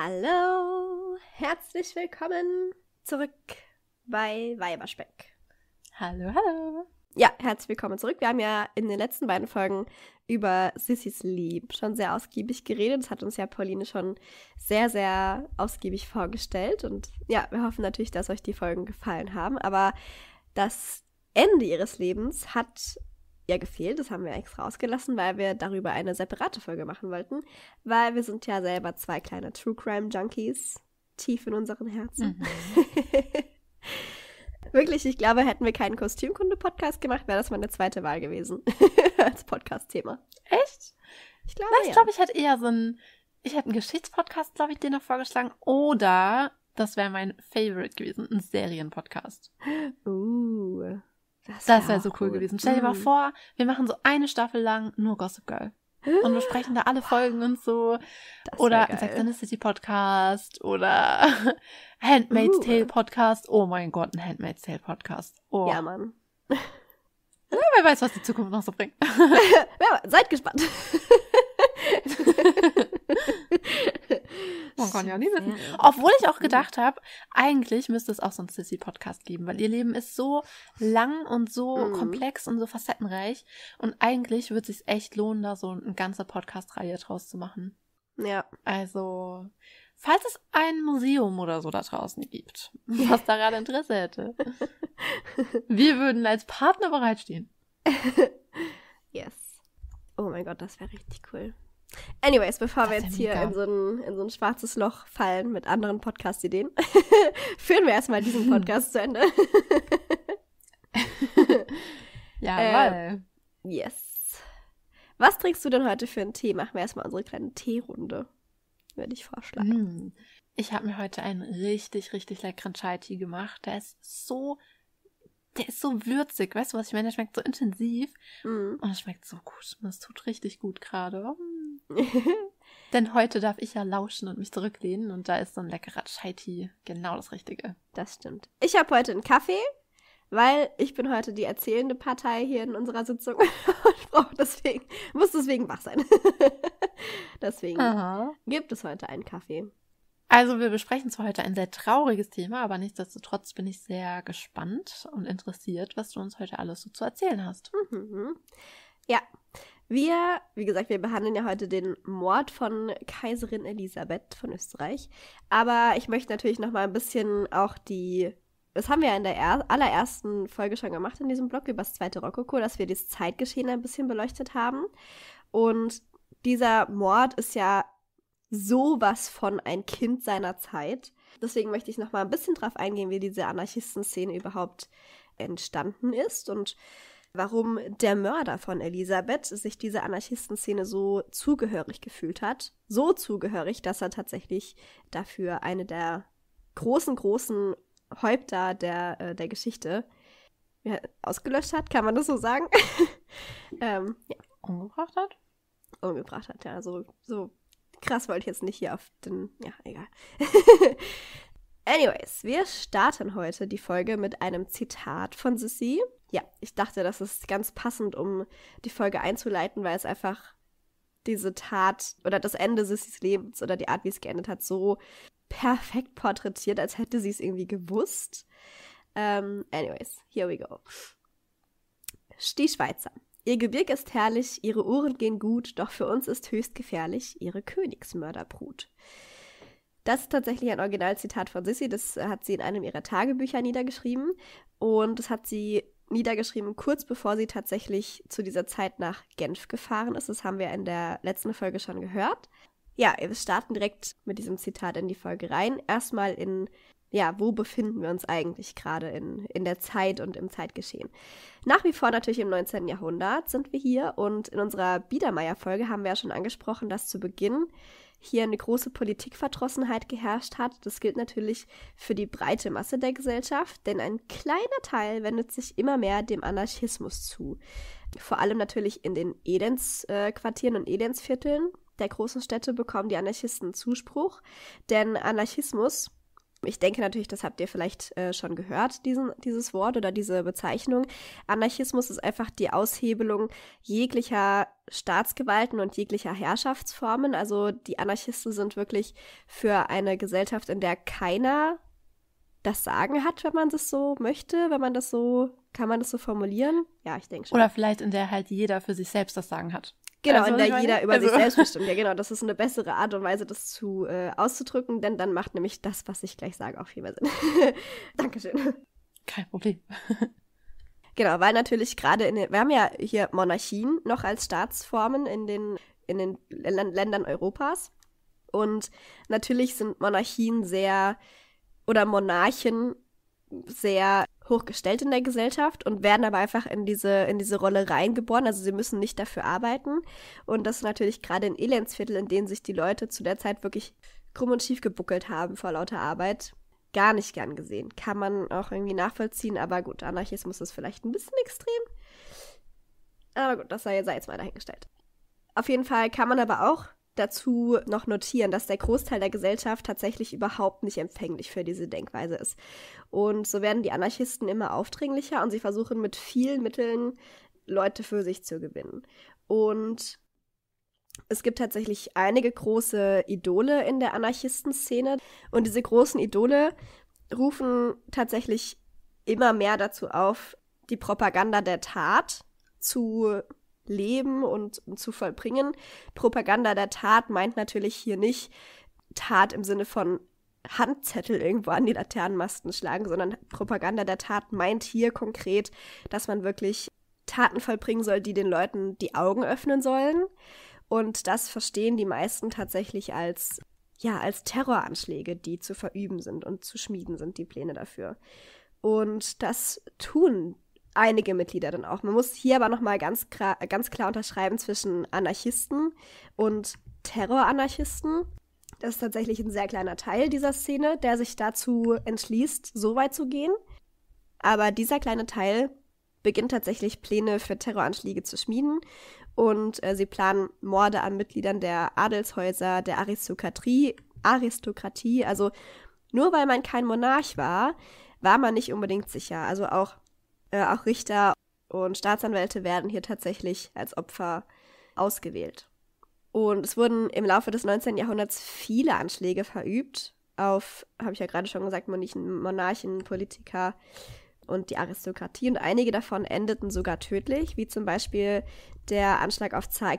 Hallo, herzlich willkommen zurück bei Weiberspeck. Hallo, hallo. Ja, herzlich willkommen zurück. Wir haben ja in den letzten beiden Folgen über Sissys Lieb schon sehr ausgiebig geredet. Das hat uns ja Pauline schon sehr, sehr ausgiebig vorgestellt. Und ja, wir hoffen natürlich, dass euch die Folgen gefallen haben. Aber das Ende ihres Lebens hat ja gefehlt. Das haben wir extra ausgelassen, weil wir darüber eine separate Folge machen wollten. Weil wir sind ja selber zwei kleine True Crime Junkies tief in unseren Herzen. Mhm. Wirklich, ich glaube, hätten wir keinen Kostümkunde-Podcast gemacht, wäre das meine zweite Wahl gewesen als Podcast-Thema. Echt? Ich glaube, ja. ich glaube, ich hätte eher so einen, ich hätte einen Geschichtspodcast, glaube ich, dir noch vorgeschlagen. Oder, das wäre mein Favorite gewesen, ein Serienpodcast. Uh. Das wäre wär so cool gut. gewesen. Stell dir mal mhm. vor, wir machen so eine Staffel lang nur Gossip Girl. Und besprechen da alle Folgen und so. Das oder Sex and the City Podcast oder Handmaid's uh. Tale Podcast. Oh mein Gott, ein Handmaid's Tale Podcast. Oh. Ja, Mann. Ja, wer weiß, was die Zukunft noch so bringt. ja, seid gespannt. Man kann ja nie wissen. Obwohl ich auch gedacht habe, eigentlich müsste es auch so einen Sissy-Podcast geben, weil ihr Leben ist so lang und so mhm. komplex und so facettenreich. Und eigentlich würde es sich echt lohnen, da so eine ganze Podcast-Reihe draus zu machen. Ja. Also, falls es ein Museum oder so da draußen gibt, was daran Interesse hätte, wir würden als Partner bereitstehen. yes. Oh mein Gott, das wäre richtig cool. Anyways, bevor das wir jetzt hier in so, ein, in so ein schwarzes Loch fallen mit anderen Podcast-Ideen, führen wir erstmal diesen Podcast zu Ende. ja, Äh, yes. Was trinkst du denn heute für einen Tee? Machen wir erstmal unsere kleine Teerunde, würde ich vorschlagen. Mm. Ich habe mir heute einen richtig, richtig leckeren Chai-Tee gemacht. Der ist so der ist so würzig, weißt du was ich meine? Der schmeckt so intensiv mm. und es schmeckt so gut. es tut richtig gut gerade. Denn heute darf ich ja lauschen und mich zurücklehnen und da ist so ein leckerer Chai-Tee genau das Richtige. Das stimmt. Ich habe heute einen Kaffee, weil ich bin heute die erzählende Partei hier in unserer Sitzung und brauche deswegen, muss deswegen wach sein. deswegen Aha. gibt es heute einen Kaffee. Also wir besprechen zwar heute ein sehr trauriges Thema, aber nichtsdestotrotz bin ich sehr gespannt und interessiert, was du uns heute alles so zu erzählen hast. Mhm. Ja, wir, wie gesagt, wir behandeln ja heute den Mord von Kaiserin Elisabeth von Österreich. Aber ich möchte natürlich noch mal ein bisschen auch die, das haben wir ja in der allerersten Folge schon gemacht in diesem Blog über das Zweite Rokoko, dass wir das Zeitgeschehen ein bisschen beleuchtet haben. Und dieser Mord ist ja sowas von ein Kind seiner Zeit. Deswegen möchte ich noch mal ein bisschen drauf eingehen, wie diese Anarchistenszene überhaupt entstanden ist und warum der Mörder von Elisabeth sich dieser Anarchistenszene so zugehörig gefühlt hat. So zugehörig, dass er tatsächlich dafür eine der großen, großen Häupter der, äh, der Geschichte ausgelöscht hat, kann man das so sagen? ähm, ja. Umgebracht hat? Umgebracht hat, ja, so, so krass wollte ich jetzt nicht hier auf den. Ja, egal. Anyways, wir starten heute die Folge mit einem Zitat von Sissy. Ja, ich dachte, das ist ganz passend, um die Folge einzuleiten, weil es einfach diese Tat oder das Ende Sissys Lebens oder die Art, wie es geendet hat, so perfekt porträtiert, als hätte sie es irgendwie gewusst. Um, ähm, anyways, here we go. Die Schweizer. Ihr Gebirg ist herrlich, ihre Uhren gehen gut, doch für uns ist höchst gefährlich ihre Königsmörderbrut. Das ist tatsächlich ein Originalzitat von Sissy, das hat sie in einem ihrer Tagebücher niedergeschrieben und das hat sie niedergeschrieben, kurz bevor sie tatsächlich zu dieser Zeit nach Genf gefahren ist. Das haben wir in der letzten Folge schon gehört. Ja, wir starten direkt mit diesem Zitat in die Folge rein. Erstmal in ja, wo befinden wir uns eigentlich gerade in, in der Zeit und im Zeitgeschehen? Nach wie vor natürlich im 19. Jahrhundert sind wir hier und in unserer Biedermeier-Folge haben wir ja schon angesprochen, dass zu Beginn hier eine große Politikverdrossenheit geherrscht hat. Das gilt natürlich für die breite Masse der Gesellschaft, denn ein kleiner Teil wendet sich immer mehr dem Anarchismus zu. Vor allem natürlich in den Edensquartieren äh, und Edensvierteln der großen Städte bekommen die Anarchisten Zuspruch, denn Anarchismus ich denke natürlich, das habt ihr vielleicht äh, schon gehört, diesen, dieses Wort oder diese Bezeichnung. Anarchismus ist einfach die Aushebelung jeglicher Staatsgewalten und jeglicher Herrschaftsformen. Also die Anarchisten sind wirklich für eine Gesellschaft, in der keiner das Sagen hat, wenn man das so möchte, wenn man das so, kann man das so formulieren? Ja, ich denke schon. Oder vielleicht in der halt jeder für sich selbst das Sagen hat. Genau, also, in der jeder über also. sich selbst bestimmt. Ja, genau, das ist eine bessere Art und Weise, das zu äh, auszudrücken, denn dann macht nämlich das, was ich gleich sage, auch viel mehr Sinn. Dankeschön. Kein Problem. genau, weil natürlich gerade in den, wir haben ja hier Monarchien noch als Staatsformen in den, in den Ländern Europas. Und natürlich sind Monarchien sehr oder Monarchen sehr hochgestellt in der Gesellschaft und werden aber einfach in diese, in diese Rolle reingeboren. Also sie müssen nicht dafür arbeiten. Und das ist natürlich gerade in Elendsviertel, in denen sich die Leute zu der Zeit wirklich krumm und schief gebuckelt haben vor lauter Arbeit, gar nicht gern gesehen. Kann man auch irgendwie nachvollziehen, aber gut, Anarchismus ist vielleicht ein bisschen extrem. Aber gut, das sei jetzt mal dahingestellt. Auf jeden Fall kann man aber auch dazu noch notieren, dass der Großteil der Gesellschaft tatsächlich überhaupt nicht empfänglich für diese Denkweise ist. Und so werden die Anarchisten immer aufdringlicher und sie versuchen mit vielen Mitteln Leute für sich zu gewinnen. Und es gibt tatsächlich einige große Idole in der Anarchistenszene und diese großen Idole rufen tatsächlich immer mehr dazu auf, die Propaganda der Tat zu leben und zu vollbringen. Propaganda der Tat meint natürlich hier nicht Tat im Sinne von Handzettel irgendwo an die Laternenmasten schlagen, sondern Propaganda der Tat meint hier konkret, dass man wirklich Taten vollbringen soll, die den Leuten die Augen öffnen sollen. Und das verstehen die meisten tatsächlich als, ja, als Terroranschläge, die zu verüben sind und zu schmieden sind, die Pläne dafür. Und das tun einige Mitglieder dann auch. Man muss hier aber nochmal ganz, klar, ganz klar unterschreiben zwischen Anarchisten und Terroranarchisten. Das ist tatsächlich ein sehr kleiner Teil dieser Szene, der sich dazu entschließt, so weit zu gehen. Aber dieser kleine Teil beginnt tatsächlich Pläne für Terroranschläge zu schmieden und äh, sie planen Morde an Mitgliedern der Adelshäuser, der Aristokratie, Aristokratie. Also nur weil man kein Monarch war, war man nicht unbedingt sicher. Also auch äh, auch Richter und Staatsanwälte werden hier tatsächlich als Opfer ausgewählt. Und es wurden im Laufe des 19. Jahrhunderts viele Anschläge verübt auf, habe ich ja gerade schon gesagt, Monarchen, Monarchen, Politiker und die Aristokratie. Und einige davon endeten sogar tödlich, wie zum Beispiel der Anschlag auf Zar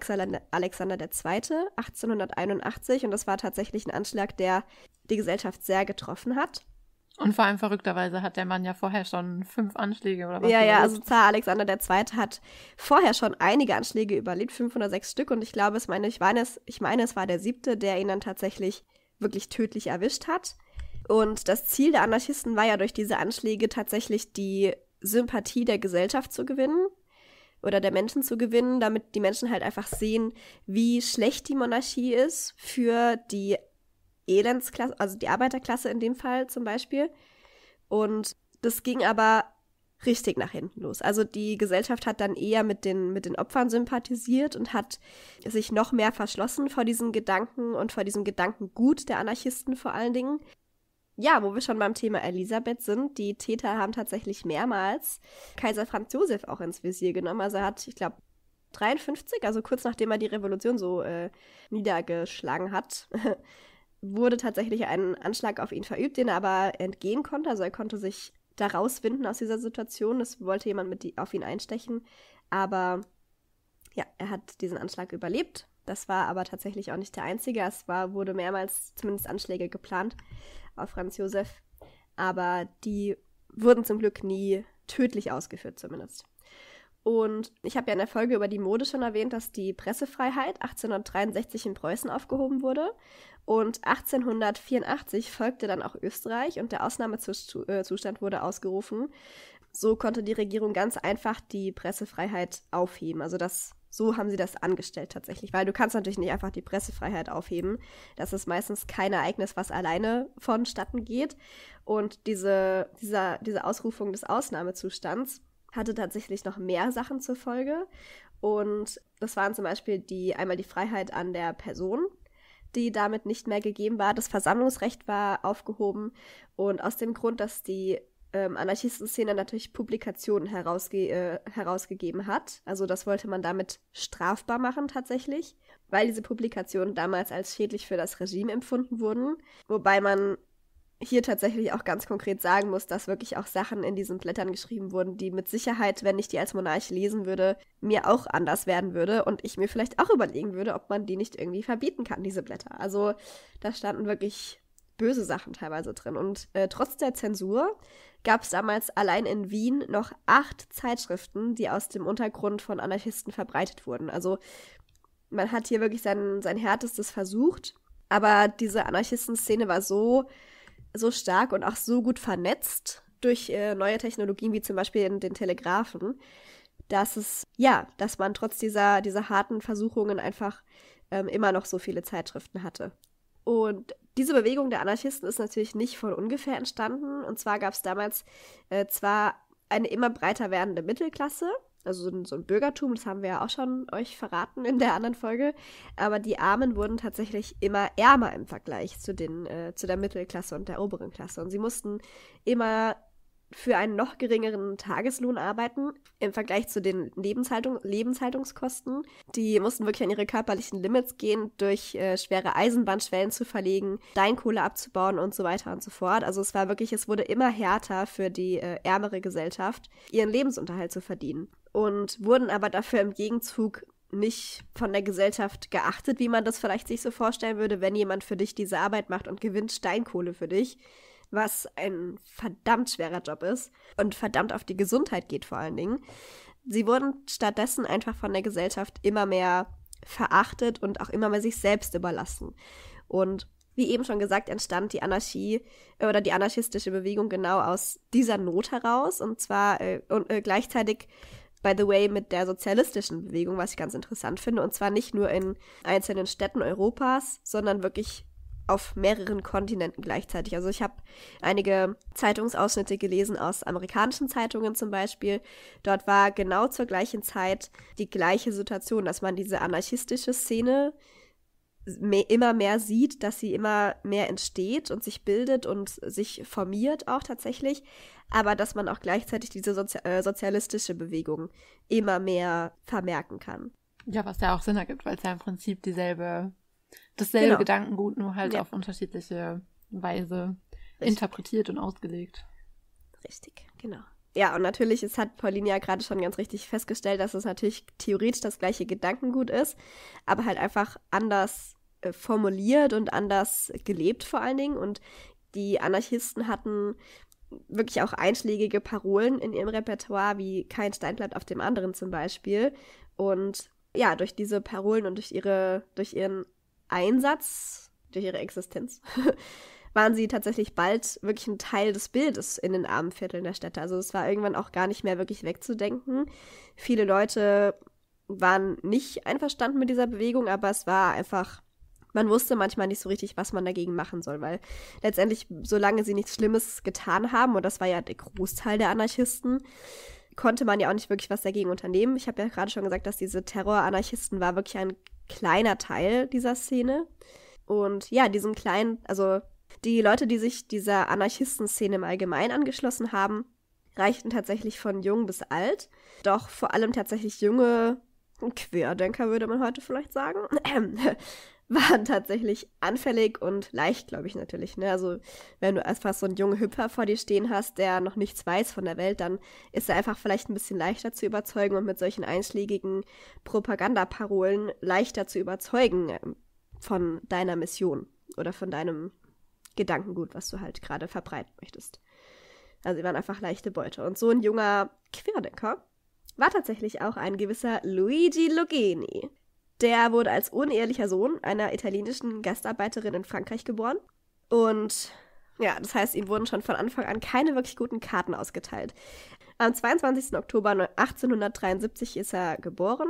Alexander II. 1881. Und das war tatsächlich ein Anschlag, der die Gesellschaft sehr getroffen hat. Und vor allem verrückterweise hat der Mann ja vorher schon fünf Anschläge oder was. Ja, überlebt. ja, also Zar Alexander II. hat vorher schon einige Anschläge überlebt, 506 Stück. Und ich glaube, es meine, ich, meine, ich meine, es war der siebte, der ihn dann tatsächlich wirklich tödlich erwischt hat. Und das Ziel der Anarchisten war ja durch diese Anschläge tatsächlich die Sympathie der Gesellschaft zu gewinnen oder der Menschen zu gewinnen, damit die Menschen halt einfach sehen, wie schlecht die Monarchie ist für die Elendsklasse, also die Arbeiterklasse in dem Fall zum Beispiel. Und das ging aber richtig nach hinten los. Also die Gesellschaft hat dann eher mit den, mit den Opfern sympathisiert und hat sich noch mehr verschlossen vor diesem Gedanken und vor diesem Gedankengut der Anarchisten vor allen Dingen. Ja, wo wir schon beim Thema Elisabeth sind, die Täter haben tatsächlich mehrmals Kaiser Franz Josef auch ins Visier genommen. Also er hat, ich glaube, 53, also kurz nachdem er die Revolution so äh, niedergeschlagen hat, wurde tatsächlich ein Anschlag auf ihn verübt, den er aber entgehen konnte. Also er konnte sich da rauswinden aus dieser Situation. Es wollte jemand mit die, auf ihn einstechen. Aber ja, er hat diesen Anschlag überlebt. Das war aber tatsächlich auch nicht der einzige. Es war, wurde mehrmals zumindest Anschläge geplant auf Franz Josef. Aber die wurden zum Glück nie tödlich ausgeführt, zumindest. Und ich habe ja in der Folge über die Mode schon erwähnt, dass die Pressefreiheit 1863 in Preußen aufgehoben wurde. Und 1884 folgte dann auch Österreich und der Ausnahmezustand äh, wurde ausgerufen. So konnte die Regierung ganz einfach die Pressefreiheit aufheben. Also das, so haben sie das angestellt tatsächlich, weil du kannst natürlich nicht einfach die Pressefreiheit aufheben. Das ist meistens kein Ereignis, was alleine vonstatten geht. Und diese, dieser, diese Ausrufung des Ausnahmezustands hatte tatsächlich noch mehr Sachen zur Folge. Und das waren zum Beispiel die, einmal die Freiheit an der Person, die damit nicht mehr gegeben war. Das Versammlungsrecht war aufgehoben und aus dem Grund, dass die ähm, Anarchistenszene natürlich Publikationen herausge äh, herausgegeben hat. Also das wollte man damit strafbar machen tatsächlich, weil diese Publikationen damals als schädlich für das Regime empfunden wurden. Wobei man hier tatsächlich auch ganz konkret sagen muss, dass wirklich auch Sachen in diesen Blättern geschrieben wurden, die mit Sicherheit, wenn ich die als Monarch lesen würde, mir auch anders werden würde und ich mir vielleicht auch überlegen würde, ob man die nicht irgendwie verbieten kann, diese Blätter. Also da standen wirklich böse Sachen teilweise drin. Und äh, trotz der Zensur gab es damals allein in Wien noch acht Zeitschriften, die aus dem Untergrund von Anarchisten verbreitet wurden. Also man hat hier wirklich sein, sein härtestes versucht. Aber diese Anarchistenszene war so so stark und auch so gut vernetzt durch äh, neue Technologien wie zum Beispiel den Telegraphen, dass es, ja, dass man trotz dieser, dieser harten Versuchungen einfach ähm, immer noch so viele Zeitschriften hatte. Und diese Bewegung der Anarchisten ist natürlich nicht von ungefähr entstanden. Und zwar gab es damals äh, zwar eine immer breiter werdende Mittelklasse, also so ein Bürgertum, das haben wir ja auch schon euch verraten in der anderen Folge. Aber die Armen wurden tatsächlich immer ärmer im Vergleich zu, den, äh, zu der Mittelklasse und der oberen Klasse. Und sie mussten immer für einen noch geringeren Tageslohn arbeiten im Vergleich zu den Lebenshaltung, Lebenshaltungskosten. Die mussten wirklich an ihre körperlichen Limits gehen, durch äh, schwere Eisenbahnschwellen zu verlegen, Steinkohle abzubauen und so weiter und so fort. Also es war wirklich, es wurde immer härter für die äh, ärmere Gesellschaft, ihren Lebensunterhalt zu verdienen und wurden aber dafür im Gegenzug nicht von der Gesellschaft geachtet, wie man das vielleicht sich so vorstellen würde, wenn jemand für dich diese Arbeit macht und gewinnt Steinkohle für dich, was ein verdammt schwerer Job ist und verdammt auf die Gesundheit geht vor allen Dingen. Sie wurden stattdessen einfach von der Gesellschaft immer mehr verachtet und auch immer mehr sich selbst überlassen. Und wie eben schon gesagt, entstand die Anarchie äh, oder die anarchistische Bewegung genau aus dieser Not heraus und zwar äh, und, äh, gleichzeitig by the way, mit der sozialistischen Bewegung, was ich ganz interessant finde. Und zwar nicht nur in einzelnen Städten Europas, sondern wirklich auf mehreren Kontinenten gleichzeitig. Also ich habe einige Zeitungsausschnitte gelesen aus amerikanischen Zeitungen zum Beispiel. Dort war genau zur gleichen Zeit die gleiche Situation, dass man diese anarchistische Szene mehr, immer mehr sieht, dass sie immer mehr entsteht und sich bildet und sich formiert auch tatsächlich aber dass man auch gleichzeitig diese Sozi äh, sozialistische Bewegung immer mehr vermerken kann. Ja, was ja auch Sinn ergibt, weil es ja im Prinzip dieselbe, dasselbe genau. Gedankengut nur halt ja. auf unterschiedliche Weise Richtig. interpretiert und ausgelegt. Richtig, genau. Ja, und natürlich, es hat Pauline ja gerade schon ganz richtig festgestellt, dass es natürlich theoretisch das gleiche Gedankengut ist, aber halt einfach anders äh, formuliert und anders gelebt vor allen Dingen. Und die Anarchisten hatten wirklich auch einschlägige Parolen in ihrem Repertoire, wie kein Stein bleibt auf dem anderen zum Beispiel. Und ja, durch diese Parolen und durch ihre, durch ihren Einsatz, durch ihre Existenz, waren sie tatsächlich bald wirklich ein Teil des Bildes in den armen Vierteln der Städte. Also es war irgendwann auch gar nicht mehr wirklich wegzudenken. Viele Leute waren nicht einverstanden mit dieser Bewegung, aber es war einfach man wusste manchmal nicht so richtig, was man dagegen machen soll, weil letztendlich, solange sie nichts Schlimmes getan haben, und das war ja der Großteil der Anarchisten, konnte man ja auch nicht wirklich was dagegen unternehmen. Ich habe ja gerade schon gesagt, dass diese Terroranarchisten war wirklich ein kleiner Teil dieser Szene. Und ja, diesem kleinen, also die Leute, die sich dieser Anarchistenszene im Allgemeinen angeschlossen haben, reichten tatsächlich von jung bis alt. Doch vor allem tatsächlich junge Querdenker, würde man heute vielleicht sagen. Ähm, waren tatsächlich anfällig und leicht, glaube ich natürlich. Ne? Also wenn du einfach so einen jungen Hüpfer vor dir stehen hast, der noch nichts weiß von der Welt, dann ist er einfach vielleicht ein bisschen leichter zu überzeugen und mit solchen einschlägigen Propagandaparolen leichter zu überzeugen ähm, von deiner Mission oder von deinem Gedankengut, was du halt gerade verbreiten möchtest. Also sie waren einfach leichte Beute. Und so ein junger Querdenker war tatsächlich auch ein gewisser Luigi Logeni. Der wurde als unehelicher Sohn einer italienischen Gastarbeiterin in Frankreich geboren. Und ja, das heißt, ihm wurden schon von Anfang an keine wirklich guten Karten ausgeteilt. Am 22. Oktober 1873 ist er geboren,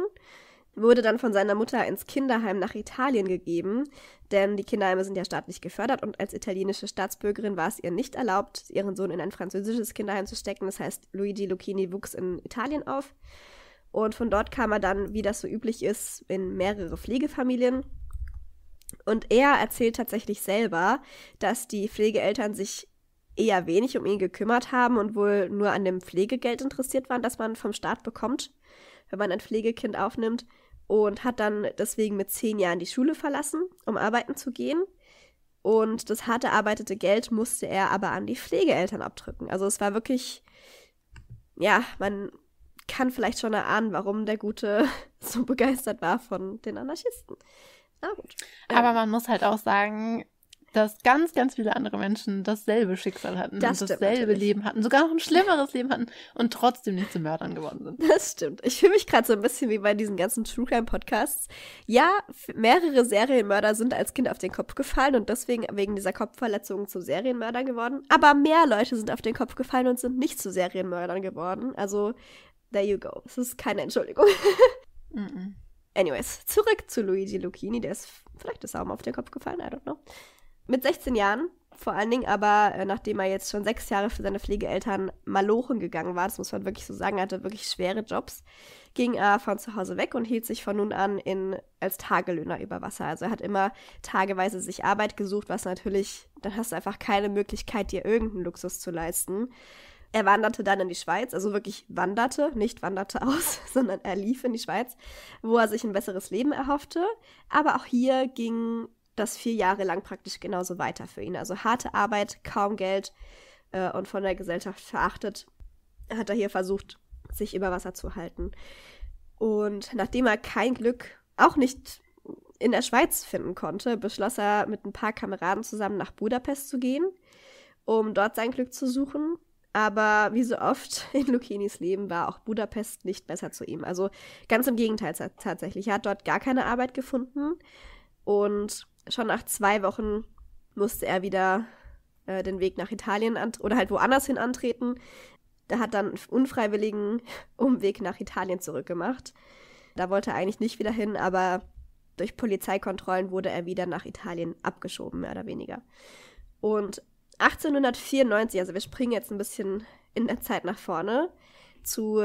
wurde dann von seiner Mutter ins Kinderheim nach Italien gegeben, denn die Kinderheime sind ja staatlich gefördert und als italienische Staatsbürgerin war es ihr nicht erlaubt, ihren Sohn in ein französisches Kinderheim zu stecken. Das heißt, Luigi Lucchini wuchs in Italien auf. Und von dort kam er dann, wie das so üblich ist, in mehrere Pflegefamilien. Und er erzählt tatsächlich selber, dass die Pflegeeltern sich eher wenig um ihn gekümmert haben und wohl nur an dem Pflegegeld interessiert waren, das man vom Staat bekommt, wenn man ein Pflegekind aufnimmt. Und hat dann deswegen mit zehn Jahren die Schule verlassen, um arbeiten zu gehen. Und das hart erarbeitete Geld musste er aber an die Pflegeeltern abdrücken. Also es war wirklich, ja, man kann vielleicht schon erahnen, warum der Gute so begeistert war von den Anarchisten. Na gut. Aber man muss halt auch sagen, dass ganz, ganz viele andere Menschen dasselbe Schicksal hatten das und dasselbe natürlich. Leben hatten, sogar noch ein schlimmeres Leben hatten und trotzdem nicht zu Mördern geworden sind. Das stimmt. Ich fühle mich gerade so ein bisschen wie bei diesen ganzen True Crime Podcasts. Ja, mehrere Serienmörder sind als Kind auf den Kopf gefallen und deswegen wegen dieser Kopfverletzungen zu Serienmördern geworden. Aber mehr Leute sind auf den Kopf gefallen und sind nicht zu Serienmördern geworden. Also There you go. Das ist keine Entschuldigung. mm -mm. Anyways, zurück zu Luigi Lucchini. Der ist vielleicht das Saum auf den Kopf gefallen, I don't know. Mit 16 Jahren, vor allen Dingen aber, äh, nachdem er jetzt schon sechs Jahre für seine Pflegeeltern malochen gegangen war, das muss man wirklich so sagen, er hatte wirklich schwere Jobs, ging er äh, von zu Hause weg und hielt sich von nun an in, als Tagelöhner über Wasser. Also er hat immer tageweise sich Arbeit gesucht, was natürlich, dann hast du einfach keine Möglichkeit, dir irgendeinen Luxus zu leisten. Er wanderte dann in die Schweiz, also wirklich wanderte, nicht wanderte aus, sondern er lief in die Schweiz, wo er sich ein besseres Leben erhoffte. Aber auch hier ging das vier Jahre lang praktisch genauso weiter für ihn. Also harte Arbeit, kaum Geld äh, und von der Gesellschaft verachtet, hat er hier versucht, sich über Wasser zu halten. Und nachdem er kein Glück, auch nicht in der Schweiz finden konnte, beschloss er, mit ein paar Kameraden zusammen nach Budapest zu gehen, um dort sein Glück zu suchen. Aber wie so oft in Lucchinis Leben war auch Budapest nicht besser zu ihm. Also ganz im Gegenteil tatsächlich. Er hat dort gar keine Arbeit gefunden und schon nach zwei Wochen musste er wieder äh, den Weg nach Italien oder halt woanders hin antreten. Da hat dann einen unfreiwilligen Umweg nach Italien zurückgemacht. Da wollte er eigentlich nicht wieder hin, aber durch Polizeikontrollen wurde er wieder nach Italien abgeschoben, mehr oder weniger. Und 1894, also wir springen jetzt ein bisschen in der Zeit nach vorne, zu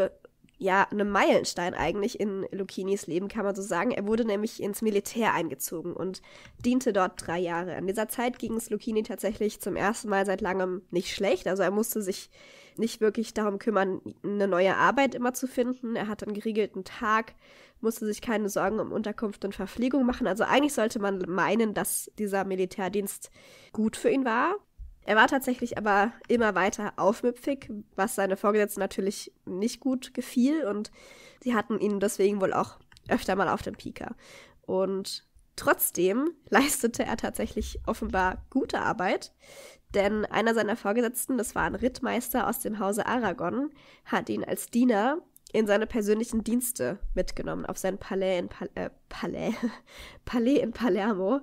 ja, einem Meilenstein eigentlich in Lucchinis Leben, kann man so sagen. Er wurde nämlich ins Militär eingezogen und diente dort drei Jahre. An dieser Zeit ging es Lucchini tatsächlich zum ersten Mal seit langem nicht schlecht. Also er musste sich nicht wirklich darum kümmern, eine neue Arbeit immer zu finden. Er hatte einen geregelten Tag, musste sich keine Sorgen um Unterkunft und Verpflegung machen. Also eigentlich sollte man meinen, dass dieser Militärdienst gut für ihn war. Er war tatsächlich aber immer weiter aufmüpfig, was seine Vorgesetzten natürlich nicht gut gefiel und sie hatten ihn deswegen wohl auch öfter mal auf dem Pika. Und trotzdem leistete er tatsächlich offenbar gute Arbeit, denn einer seiner Vorgesetzten, das war ein Rittmeister aus dem Hause Aragon, hat ihn als Diener in seine persönlichen Dienste mitgenommen, auf sein Palais in, Pal äh, Palais, Palais in Palermo.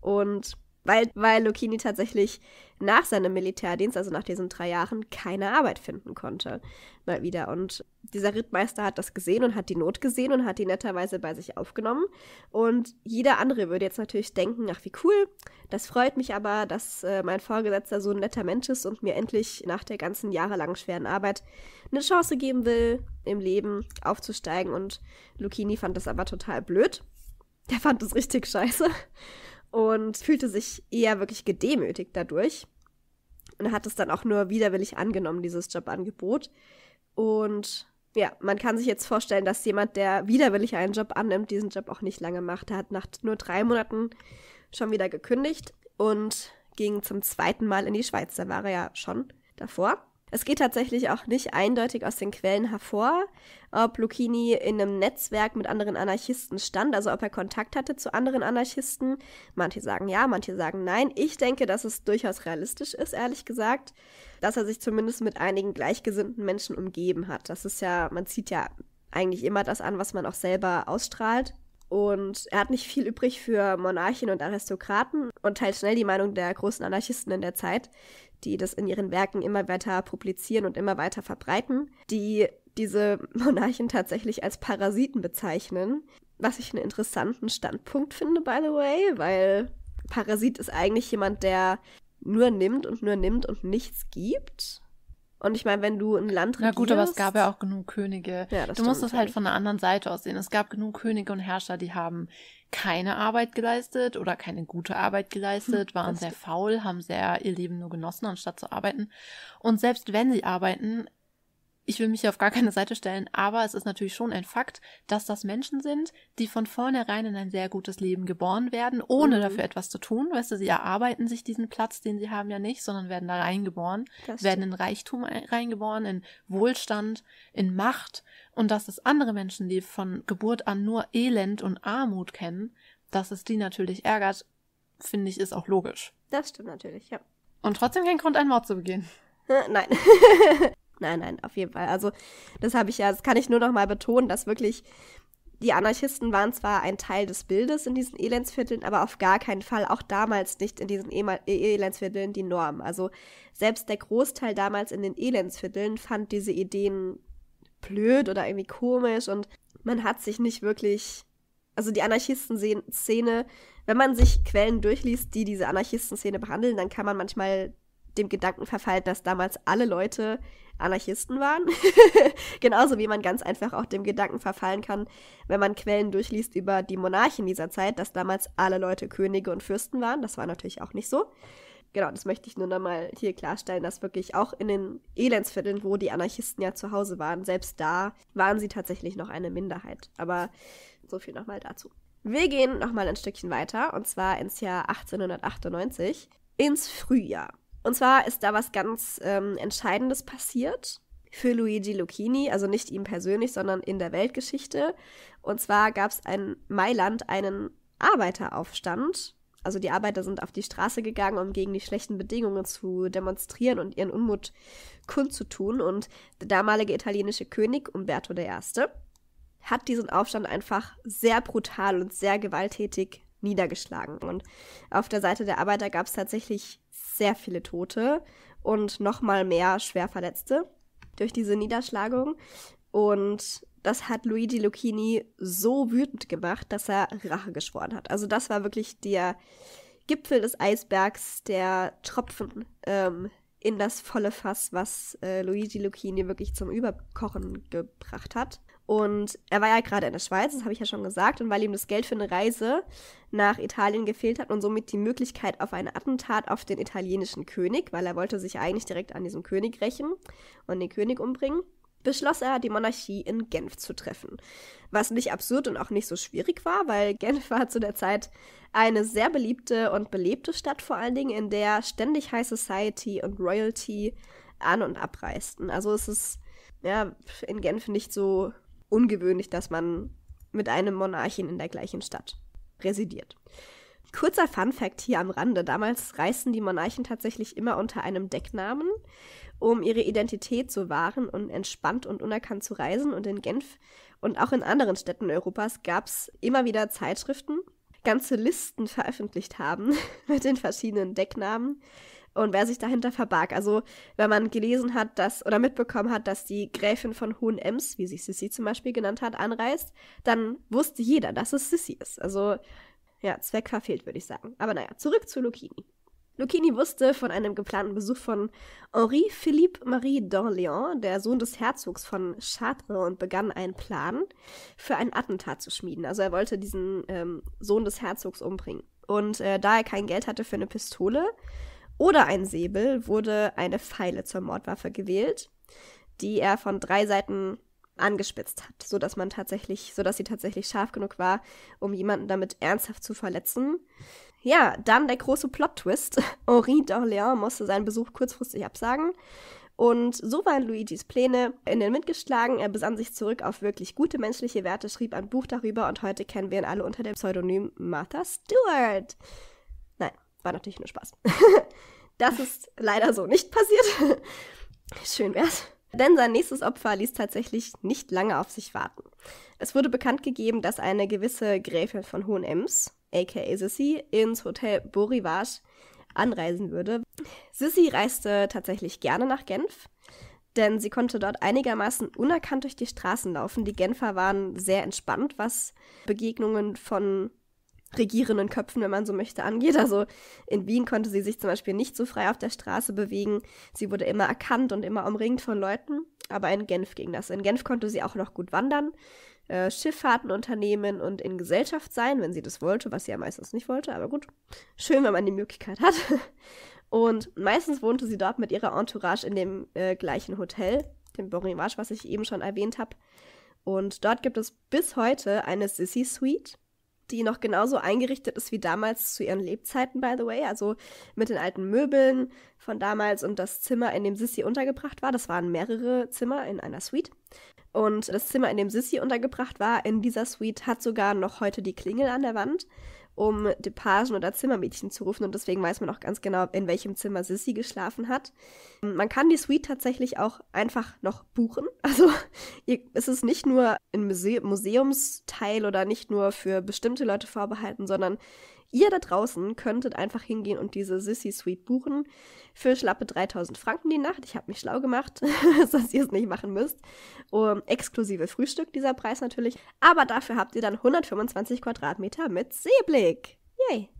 Und weil, weil Lucchini tatsächlich nach seinem Militärdienst, also nach diesen drei Jahren, keine Arbeit finden konnte. Mal wieder. Und dieser Rittmeister hat das gesehen und hat die Not gesehen und hat die netterweise bei sich aufgenommen. Und jeder andere würde jetzt natürlich denken, ach wie cool, das freut mich aber, dass äh, mein Vorgesetzter so ein netter Mensch ist und mir endlich nach der ganzen jahrelangen schweren Arbeit eine Chance geben will, im Leben aufzusteigen. Und Lucchini fand das aber total blöd. Der fand das richtig scheiße und fühlte sich eher wirklich gedemütigt dadurch und hat es dann auch nur widerwillig angenommen, dieses Jobangebot. Und ja, man kann sich jetzt vorstellen, dass jemand, der widerwillig einen Job annimmt, diesen Job auch nicht lange macht. Er hat nach nur drei Monaten schon wieder gekündigt und ging zum zweiten Mal in die Schweiz. Da war er ja schon davor. Es geht tatsächlich auch nicht eindeutig aus den Quellen hervor, ob Lucchini in einem Netzwerk mit anderen Anarchisten stand, also ob er Kontakt hatte zu anderen Anarchisten. Manche sagen ja, manche sagen nein. Ich denke, dass es durchaus realistisch ist, ehrlich gesagt, dass er sich zumindest mit einigen gleichgesinnten Menschen umgeben hat. Das ist ja, man zieht ja eigentlich immer das an, was man auch selber ausstrahlt. Und er hat nicht viel übrig für Monarchen und Aristokraten und teilt schnell die Meinung der großen Anarchisten in der Zeit, die das in ihren Werken immer weiter publizieren und immer weiter verbreiten, die diese Monarchen tatsächlich als Parasiten bezeichnen. Was ich einen interessanten Standpunkt finde, by the way, weil Parasit ist eigentlich jemand, der nur nimmt und nur nimmt und nichts gibt. Und ich meine, wenn du ein Land regierst... Na gut, aber es gab ja auch genug Könige. Ja, das du musst das halt von der anderen Seite aus sehen. Es gab genug Könige und Herrscher, die haben keine Arbeit geleistet oder keine gute Arbeit geleistet, hm, waren sehr faul, haben sehr ihr Leben nur genossen, anstatt zu arbeiten. Und selbst wenn sie arbeiten, ich will mich hier auf gar keine Seite stellen, aber es ist natürlich schon ein Fakt, dass das Menschen sind, die von vornherein in ein sehr gutes Leben geboren werden, ohne mhm. dafür etwas zu tun. Weißt du, sie erarbeiten sich diesen Platz, den sie haben ja nicht, sondern werden da reingeboren, werden in Reichtum reingeboren, in Wohlstand, in Macht. Und dass es andere Menschen, die von Geburt an nur Elend und Armut kennen, dass es die natürlich ärgert, finde ich, ist auch logisch. Das stimmt natürlich, ja. Und trotzdem kein Grund, einen Mord zu begehen. Nein. Nein, nein, auf jeden Fall. Also, das habe ich ja, das kann ich nur noch mal betonen, dass wirklich die Anarchisten waren zwar ein Teil des Bildes in diesen Elendsvierteln, aber auf gar keinen Fall, auch damals nicht in diesen e-, Elendsvierteln die Norm. Also selbst der Großteil damals in den Elendsvierteln fand diese Ideen blöd oder irgendwie komisch und man hat sich nicht wirklich, also die Anarchisten-Szene, wenn man sich Quellen durchliest, die diese Anarchisten-Szene behandeln, dann kann man manchmal dem Gedanken verfallen, dass damals alle Leute Anarchisten waren. Genauso wie man ganz einfach auch dem Gedanken verfallen kann, wenn man Quellen durchliest über die Monarchen dieser Zeit, dass damals alle Leute Könige und Fürsten waren. Das war natürlich auch nicht so. Genau, das möchte ich nur nochmal hier klarstellen, dass wirklich auch in den Elendsvierteln, wo die Anarchisten ja zu Hause waren, selbst da waren sie tatsächlich noch eine Minderheit. Aber so viel nochmal dazu. Wir gehen nochmal ein Stückchen weiter, und zwar ins Jahr 1898, ins Frühjahr. Und zwar ist da was ganz ähm, Entscheidendes passiert für Luigi Lucchini, also nicht ihm persönlich, sondern in der Weltgeschichte. Und zwar gab es in Mailand einen Arbeiteraufstand. Also die Arbeiter sind auf die Straße gegangen, um gegen die schlechten Bedingungen zu demonstrieren und ihren Unmut kundzutun. Und der damalige italienische König Umberto I. hat diesen Aufstand einfach sehr brutal und sehr gewalttätig niedergeschlagen. Und auf der Seite der Arbeiter gab es tatsächlich sehr viele Tote und nochmal mehr Schwerverletzte durch diese Niederschlagung. Und das hat Luigi Lucchini so wütend gemacht, dass er Rache geschworen hat. Also das war wirklich der Gipfel des Eisbergs, der Tropfen ähm, in das volle Fass, was äh, Luigi Lucchini wirklich zum Überkochen gebracht hat. Und er war ja gerade in der Schweiz, das habe ich ja schon gesagt, und weil ihm das Geld für eine Reise nach Italien gefehlt hat und somit die Möglichkeit auf ein Attentat auf den italienischen König, weil er wollte sich eigentlich direkt an diesem König rächen und den König umbringen, beschloss er, die Monarchie in Genf zu treffen. Was nicht absurd und auch nicht so schwierig war, weil Genf war zu der Zeit eine sehr beliebte und belebte Stadt, vor allen Dingen, in der ständig High Society und Royalty an- und abreisten. Also es ist ja in Genf nicht so ungewöhnlich, dass man mit einem Monarchen in der gleichen Stadt residiert. Kurzer Fun-Fact hier am Rande: Damals reisten die Monarchen tatsächlich immer unter einem Decknamen, um ihre Identität zu wahren und entspannt und unerkannt zu reisen. Und in Genf und auch in anderen Städten Europas gab es immer wieder Zeitschriften, ganze Listen veröffentlicht haben mit den verschiedenen Decknamen und wer sich dahinter verbarg. Also, wenn man gelesen hat, dass oder mitbekommen hat, dass die Gräfin von Hohenems, wie sich Sissy zum Beispiel genannt hat, anreist, dann wusste jeder, dass es Sissy ist. Also, ja, Zweck verfehlt, würde ich sagen. Aber naja, zurück zu Lucchini. Lucchini wusste von einem geplanten Besuch von Henri Philippe Marie d'Orléans, der Sohn des Herzogs von Chartres, und begann einen Plan für ein Attentat zu schmieden. Also er wollte diesen ähm, Sohn des Herzogs umbringen. Und äh, da er kein Geld hatte für eine Pistole, oder ein Säbel wurde eine Pfeile zur Mordwaffe gewählt, die er von drei Seiten angespitzt hat, so dass man tatsächlich, so dass sie tatsächlich scharf genug war, um jemanden damit ernsthaft zu verletzen. Ja, dann der große Plot-Twist. Henri d'Orléans musste seinen Besuch kurzfristig absagen. Und so waren Luigis Pläne in den Wind geschlagen. Er besann sich zurück auf wirklich gute menschliche Werte, schrieb ein Buch darüber und heute kennen wir ihn alle unter dem Pseudonym Martha Stewart. War natürlich nur Spaß. das ist leider so nicht passiert. Schön wär's. Denn sein nächstes Opfer ließ tatsächlich nicht lange auf sich warten. Es wurde bekannt gegeben, dass eine gewisse Gräfin von Hohenems, aka Sissy, ins Hotel Borivage anreisen würde. Sissy reiste tatsächlich gerne nach Genf, denn sie konnte dort einigermaßen unerkannt durch die Straßen laufen. Die Genfer waren sehr entspannt, was Begegnungen von regierenden Köpfen, wenn man so möchte, angeht. Also in Wien konnte sie sich zum Beispiel nicht so frei auf der Straße bewegen. Sie wurde immer erkannt und immer umringt von Leuten. Aber in Genf ging das. In Genf konnte sie auch noch gut wandern, äh, Schifffahrten unternehmen und in Gesellschaft sein, wenn sie das wollte, was sie ja meistens nicht wollte. Aber gut, schön, wenn man die Möglichkeit hat. Und meistens wohnte sie dort mit ihrer Entourage in dem äh, gleichen Hotel, dem Borivage, was ich eben schon erwähnt habe. Und dort gibt es bis heute eine Sissy Suite die noch genauso eingerichtet ist wie damals zu ihren Lebzeiten, by the way. Also mit den alten Möbeln von damals und das Zimmer, in dem Sissy untergebracht war. Das waren mehrere Zimmer in einer Suite. Und das Zimmer, in dem Sissy untergebracht war, in dieser Suite hat sogar noch heute die Klingel an der Wand um die Pagen oder Zimmermädchen zu rufen und deswegen weiß man auch ganz genau, in welchem Zimmer Sissy geschlafen hat. Man kann die Suite tatsächlich auch einfach noch buchen. Also es ist nicht nur ein Muse Museumsteil oder nicht nur für bestimmte Leute vorbehalten, sondern Ihr da draußen könntet einfach hingehen und diese Sissy Suite buchen für schlappe 3000 Franken die Nacht. Ich habe mich schlau gemacht, dass ihr es nicht machen müsst. Um, exklusive Frühstück dieser Preis natürlich. Aber dafür habt ihr dann 125 Quadratmeter mit Seeblick. Yay!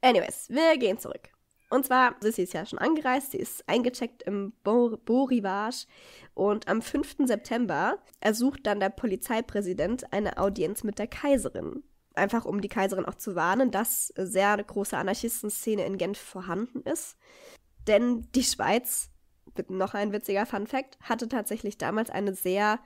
Anyways, wir gehen zurück. Und zwar, Sissy ist ja schon angereist, sie ist eingecheckt im Borivage und am 5. September ersucht dann der Polizeipräsident eine Audienz mit der Kaiserin einfach um die Kaiserin auch zu warnen, dass äh, sehr eine große Anarchistenszene in Genf vorhanden ist. Denn die Schweiz, noch ein witziger Fun fact, hatte tatsächlich damals eine sehr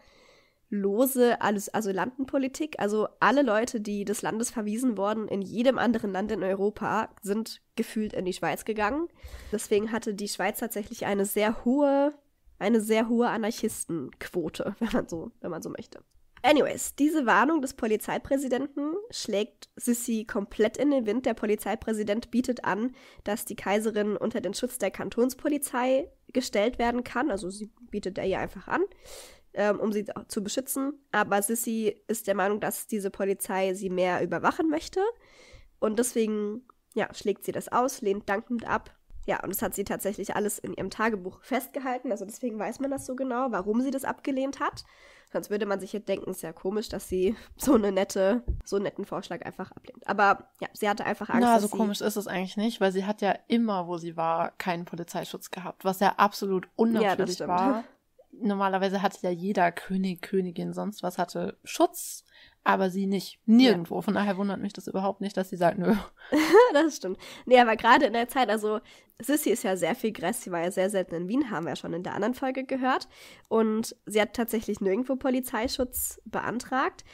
lose Asylantenpolitik. Also alle Leute, die des Landes verwiesen wurden, in jedem anderen Land in Europa, sind gefühlt in die Schweiz gegangen. Deswegen hatte die Schweiz tatsächlich eine sehr hohe, eine sehr hohe Anarchistenquote, wenn man so, wenn man so möchte. Anyways, diese Warnung des Polizeipräsidenten schlägt Sissi komplett in den Wind. Der Polizeipräsident bietet an, dass die Kaiserin unter den Schutz der Kantonspolizei gestellt werden kann. Also sie bietet er ihr einfach an, ähm, um sie zu beschützen. Aber Sissi ist der Meinung, dass diese Polizei sie mehr überwachen möchte. Und deswegen ja, schlägt sie das aus, lehnt dankend ab. Ja, und das hat sie tatsächlich alles in ihrem Tagebuch festgehalten. Also deswegen weiß man das so genau, warum sie das abgelehnt hat. Sonst würde man sich jetzt denken, ist ja komisch, dass sie so eine nette, so einen netten Vorschlag einfach ablehnt. Aber ja, sie hatte einfach Angst. Na, so komisch ist es eigentlich nicht, weil sie hat ja immer, wo sie war, keinen Polizeischutz gehabt, was ja absolut unnatürlich ja, war. Normalerweise hatte ja jeder König, Königin, sonst was hatte Schutz aber sie nicht. Nirgendwo. Ja. Von daher wundert mich das überhaupt nicht, dass sie sagt, nö. das stimmt. Nee, aber gerade in der Zeit, also Sissy ist ja sehr viel Gress, sie war ja sehr selten in Wien, haben wir ja schon in der anderen Folge gehört. Und sie hat tatsächlich nirgendwo Polizeischutz beantragt.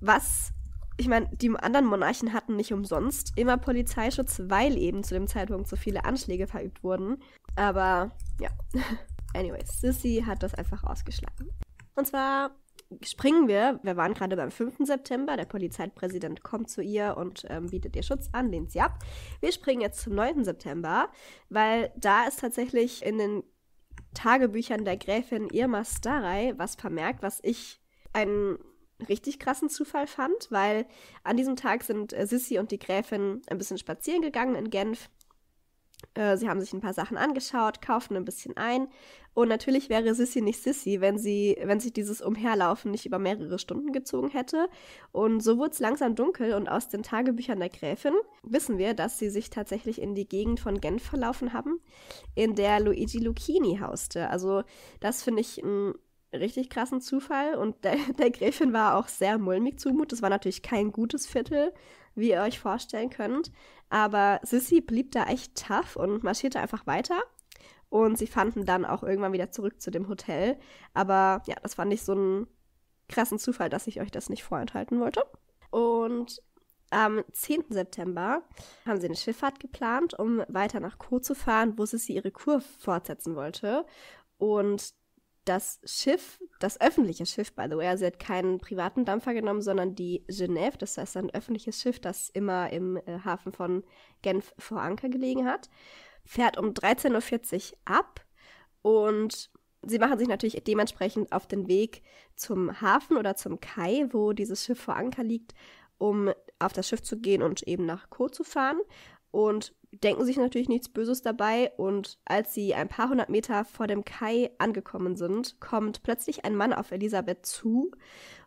Was, ich meine, die anderen Monarchen hatten nicht umsonst immer Polizeischutz, weil eben zu dem Zeitpunkt so viele Anschläge verübt wurden. Aber ja. Anyways, Sissy hat das einfach ausgeschlagen. Und zwar springen wir. Wir waren gerade beim 5. September. Der Polizeipräsident kommt zu ihr und ähm, bietet ihr Schutz an, lehnt sie ab. Wir springen jetzt zum 9. September, weil da ist tatsächlich in den Tagebüchern der Gräfin Irma Starey was vermerkt, was ich einen richtig krassen Zufall fand, weil an diesem Tag sind äh, Sissy und die Gräfin ein bisschen spazieren gegangen in Genf äh, sie haben sich ein paar Sachen angeschaut, kaufen ein bisschen ein. Und natürlich wäre Sissy nicht Sissy, wenn sie, wenn sich dieses Umherlaufen nicht über mehrere Stunden gezogen hätte. Und so wurde es langsam dunkel und aus den Tagebüchern der Gräfin wissen wir, dass sie sich tatsächlich in die Gegend von Genf verlaufen haben, in der Luigi Lucchini hauste. Also das finde ich ein richtig krassen Zufall und der, der, Gräfin war auch sehr mulmig zumut. Das war natürlich kein gutes Viertel, wie ihr euch vorstellen könnt. Aber Sissy blieb da echt tough und marschierte einfach weiter. Und sie fanden dann auch irgendwann wieder zurück zu dem Hotel. Aber ja, das fand ich so einen krassen Zufall, dass ich euch das nicht vorenthalten wollte. Und am 10. September haben sie eine Schifffahrt geplant, um weiter nach Co zu fahren, wo sie ihre Kur fortsetzen wollte. Und das Schiff, das öffentliche Schiff, by the way, also sie hat keinen privaten Dampfer genommen, sondern die Genève, das heißt ein öffentliches Schiff, das immer im äh, Hafen von Genf vor Anker gelegen hat, fährt um 13.40 Uhr ab und sie machen sich natürlich dementsprechend auf den Weg zum Hafen oder zum Kai, wo dieses Schiff vor Anker liegt, um auf das Schiff zu gehen und eben nach Co zu fahren und denken sich natürlich nichts Böses dabei. Und als sie ein paar hundert Meter vor dem Kai angekommen sind, kommt plötzlich ein Mann auf Elisabeth zu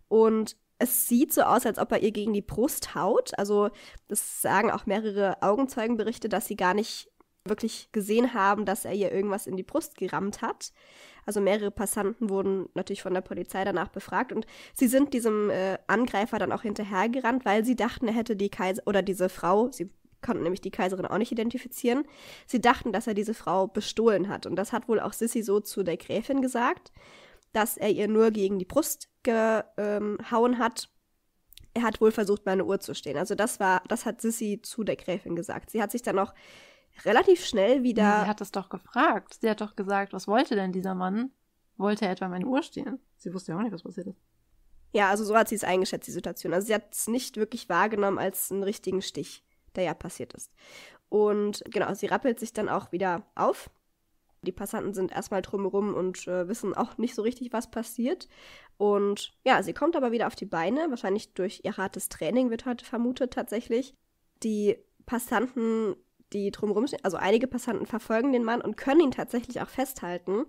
und es sieht so aus, als ob er ihr gegen die Brust haut. Also das sagen auch mehrere Augenzeugenberichte, dass sie gar nicht wirklich gesehen haben, dass er ihr irgendwas in die Brust gerammt hat. Also mehrere Passanten wurden natürlich von der Polizei danach befragt und sie sind diesem äh, Angreifer dann auch hinterhergerannt, weil sie dachten, er hätte die Kaiser oder diese Frau, sie konnten nämlich die Kaiserin auch nicht identifizieren. Sie dachten, dass er diese Frau bestohlen hat. Und das hat wohl auch Sissy so zu der Gräfin gesagt, dass er ihr nur gegen die Brust gehauen hat. Er hat wohl versucht, meine Uhr zu stehen. Also das war, das hat Sissy zu der Gräfin gesagt. Sie hat sich dann auch relativ schnell wieder. sie hat das doch gefragt. Sie hat doch gesagt, was wollte denn dieser Mann? Wollte er etwa meine Uhr stehen? Sie wusste ja auch nicht, was passiert ist. Ja, also so hat sie es eingeschätzt, die Situation. Also sie hat es nicht wirklich wahrgenommen als einen richtigen Stich der ja passiert ist. Und genau, sie rappelt sich dann auch wieder auf. Die Passanten sind erstmal drumherum und äh, wissen auch nicht so richtig, was passiert. Und ja, sie kommt aber wieder auf die Beine. Wahrscheinlich durch ihr hartes Training wird heute vermutet tatsächlich. Die Passanten, die drumherum stehen, also einige Passanten verfolgen den Mann und können ihn tatsächlich auch festhalten,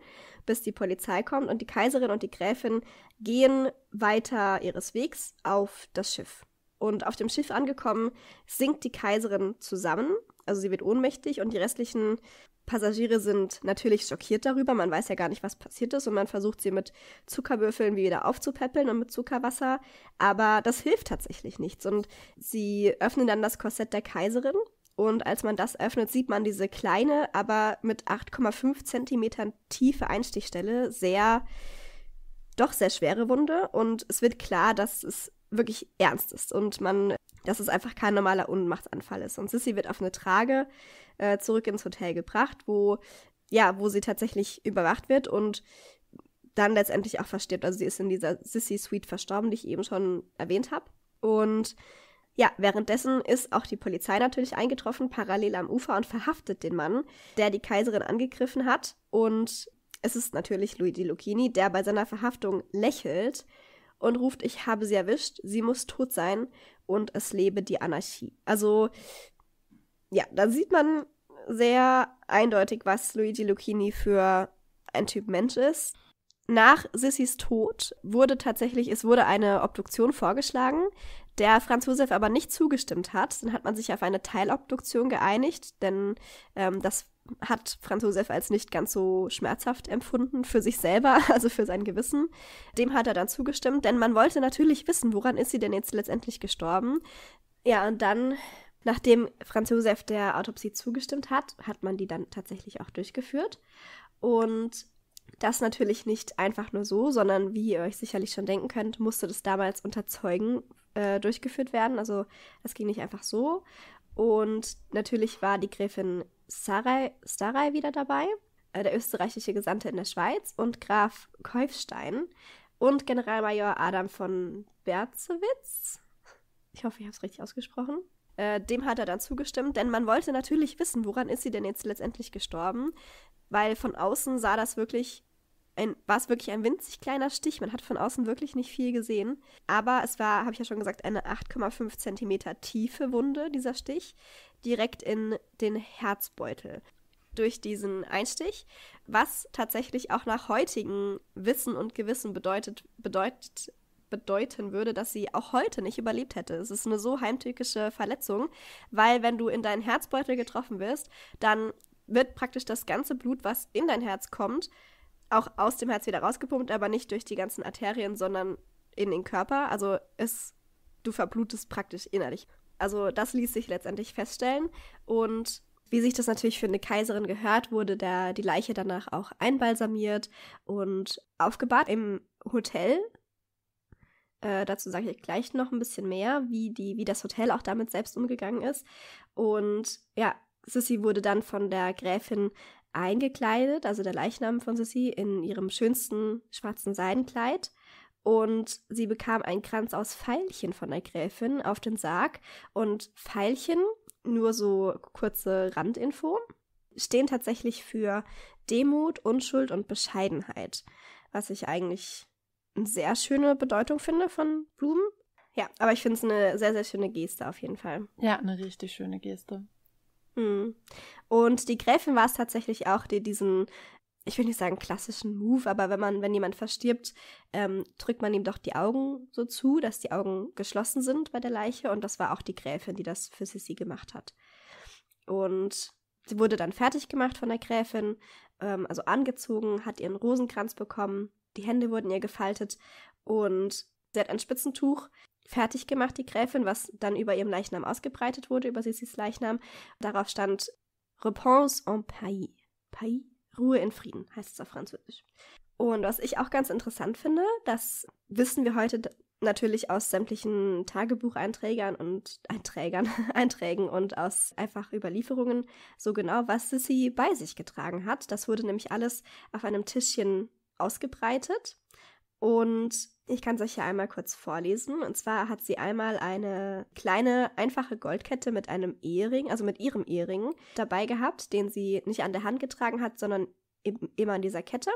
bis die Polizei kommt. Und die Kaiserin und die Gräfin gehen weiter ihres Wegs auf das Schiff. Und auf dem Schiff angekommen, sinkt die Kaiserin zusammen, also sie wird ohnmächtig und die restlichen Passagiere sind natürlich schockiert darüber. Man weiß ja gar nicht, was passiert ist und man versucht sie mit Zuckerwürfeln wieder aufzupäppeln und mit Zuckerwasser. Aber das hilft tatsächlich nichts. Und sie öffnen dann das Korsett der Kaiserin und als man das öffnet, sieht man diese kleine, aber mit 8,5 Zentimetern tiefe Einstichstelle sehr, doch sehr schwere Wunde. Und es wird klar, dass es wirklich ernst ist und man, dass es einfach kein normaler Unmachtsanfall ist. Und Sissy wird auf eine Trage äh, zurück ins Hotel gebracht, wo, ja, wo sie tatsächlich überwacht wird und dann letztendlich auch verstirbt. Also sie ist in dieser Sissy-Suite verstorben, die ich eben schon erwähnt habe. Und ja, währenddessen ist auch die Polizei natürlich eingetroffen, parallel am Ufer und verhaftet den Mann, der die Kaiserin angegriffen hat. Und es ist natürlich Luigi Lucchini, der bei seiner Verhaftung lächelt und ruft, ich habe sie erwischt, sie muss tot sein und es lebe die Anarchie. Also ja, da sieht man sehr eindeutig, was Luigi Lucchini für ein Typ Mensch ist. Nach Sissys Tod wurde tatsächlich, es wurde eine Obduktion vorgeschlagen, der Franz Josef aber nicht zugestimmt hat. Dann hat man sich auf eine Teilobduktion geeinigt, denn ähm, das hat Franz Josef als nicht ganz so schmerzhaft empfunden für sich selber, also für sein Gewissen. Dem hat er dann zugestimmt, denn man wollte natürlich wissen, woran ist sie denn jetzt letztendlich gestorben. Ja, und dann, nachdem Franz Josef der Autopsie zugestimmt hat, hat man die dann tatsächlich auch durchgeführt. Und das natürlich nicht einfach nur so, sondern wie ihr euch sicherlich schon denken könnt, musste das damals unter Zeugen äh, durchgeführt werden. Also das ging nicht einfach so. Und natürlich war die Gräfin Sarai, Saray wieder dabei, äh, der österreichische Gesandte in der Schweiz und Graf Keufstein und Generalmajor Adam von Berzewitz. Ich hoffe, ich habe es richtig ausgesprochen. Äh, dem hat er dann zugestimmt, denn man wollte natürlich wissen, woran ist sie denn jetzt letztendlich gestorben, weil von außen sah das wirklich ein, war es wirklich ein winzig kleiner Stich. Man hat von außen wirklich nicht viel gesehen. Aber es war, habe ich ja schon gesagt, eine 8,5 cm tiefe Wunde, dieser Stich, direkt in den Herzbeutel durch diesen Einstich, was tatsächlich auch nach heutigem Wissen und Gewissen bedeutet, bedeutet, bedeuten würde, dass sie auch heute nicht überlebt hätte. Es ist eine so heimtückische Verletzung, weil wenn du in deinen Herzbeutel getroffen wirst, dann wird praktisch das ganze Blut, was in dein Herz kommt, auch aus dem Herz wieder rausgepumpt, aber nicht durch die ganzen Arterien, sondern in den Körper. Also es, du verblutest praktisch innerlich. Also das ließ sich letztendlich feststellen. Und wie sich das natürlich für eine Kaiserin gehört, wurde der, die Leiche danach auch einbalsamiert und aufgebahrt im Hotel. Äh, dazu sage ich gleich noch ein bisschen mehr, wie, die, wie das Hotel auch damit selbst umgegangen ist. Und ja, Sissy wurde dann von der Gräfin eingekleidet, also der Leichnam von Sissy, in ihrem schönsten schwarzen Seidenkleid. Und sie bekam einen Kranz aus Veilchen von der Gräfin auf den Sarg. Und Veilchen, nur so kurze Randinfo, stehen tatsächlich für Demut, Unschuld und Bescheidenheit. Was ich eigentlich eine sehr schöne Bedeutung finde von Blumen. Ja, aber ich finde es eine sehr, sehr schöne Geste auf jeden Fall. Ja, eine richtig schöne Geste. Mhm. Und die Gräfin war es tatsächlich auch, die diesen, ich will nicht sagen klassischen Move, aber wenn man, wenn jemand verstirbt, ähm, drückt man ihm doch die Augen so zu, dass die Augen geschlossen sind bei der Leiche. Und das war auch die Gräfin, die das für Sissi gemacht hat. Und sie wurde dann fertig gemacht von der Gräfin, ähm, also angezogen, hat ihren Rosenkranz bekommen, die Hände wurden ihr gefaltet und sie hat ein Spitzentuch fertig gemacht, die Gräfin, was dann über ihrem Leichnam ausgebreitet wurde, über Sissis Leichnam. Darauf stand Repose en Paix. Paix? Ruhe in Frieden heißt es auf Französisch. Und was ich auch ganz interessant finde, das wissen wir heute natürlich aus sämtlichen Tagebucheinträgern und Einträgern, Einträgen und aus einfach Überlieferungen so genau, was Sissy bei sich getragen hat. Das wurde nämlich alles auf einem Tischchen ausgebreitet und ich kann es euch hier einmal kurz vorlesen. Und zwar hat sie einmal eine kleine, einfache Goldkette mit einem Ehering, also mit ihrem Ehering, dabei gehabt, den sie nicht an der Hand getragen hat, sondern eben immer an dieser Kette.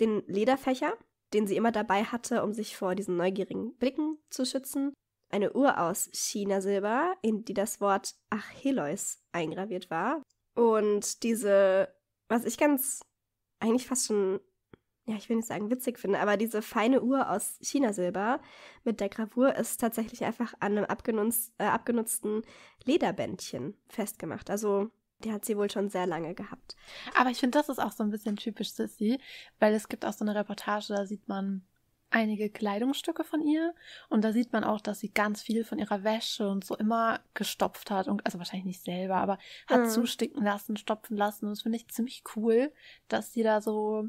Den Lederfächer, den sie immer dabei hatte, um sich vor diesen neugierigen Blicken zu schützen. Eine Uhr aus China-Silber, in die das Wort Achilleus eingraviert war. Und diese, was ich ganz eigentlich fast schon ja, ich will nicht sagen witzig finde, aber diese feine Uhr aus Chinasilber mit der Gravur ist tatsächlich einfach an einem abgenutz, äh, abgenutzten Lederbändchen festgemacht. Also die hat sie wohl schon sehr lange gehabt. Aber ich finde, das ist auch so ein bisschen typisch Sissy, weil es gibt auch so eine Reportage, da sieht man einige Kleidungsstücke von ihr und da sieht man auch, dass sie ganz viel von ihrer Wäsche und so immer gestopft hat und also wahrscheinlich nicht selber, aber hat mhm. zusticken lassen, stopfen lassen und das finde ich ziemlich cool, dass sie da so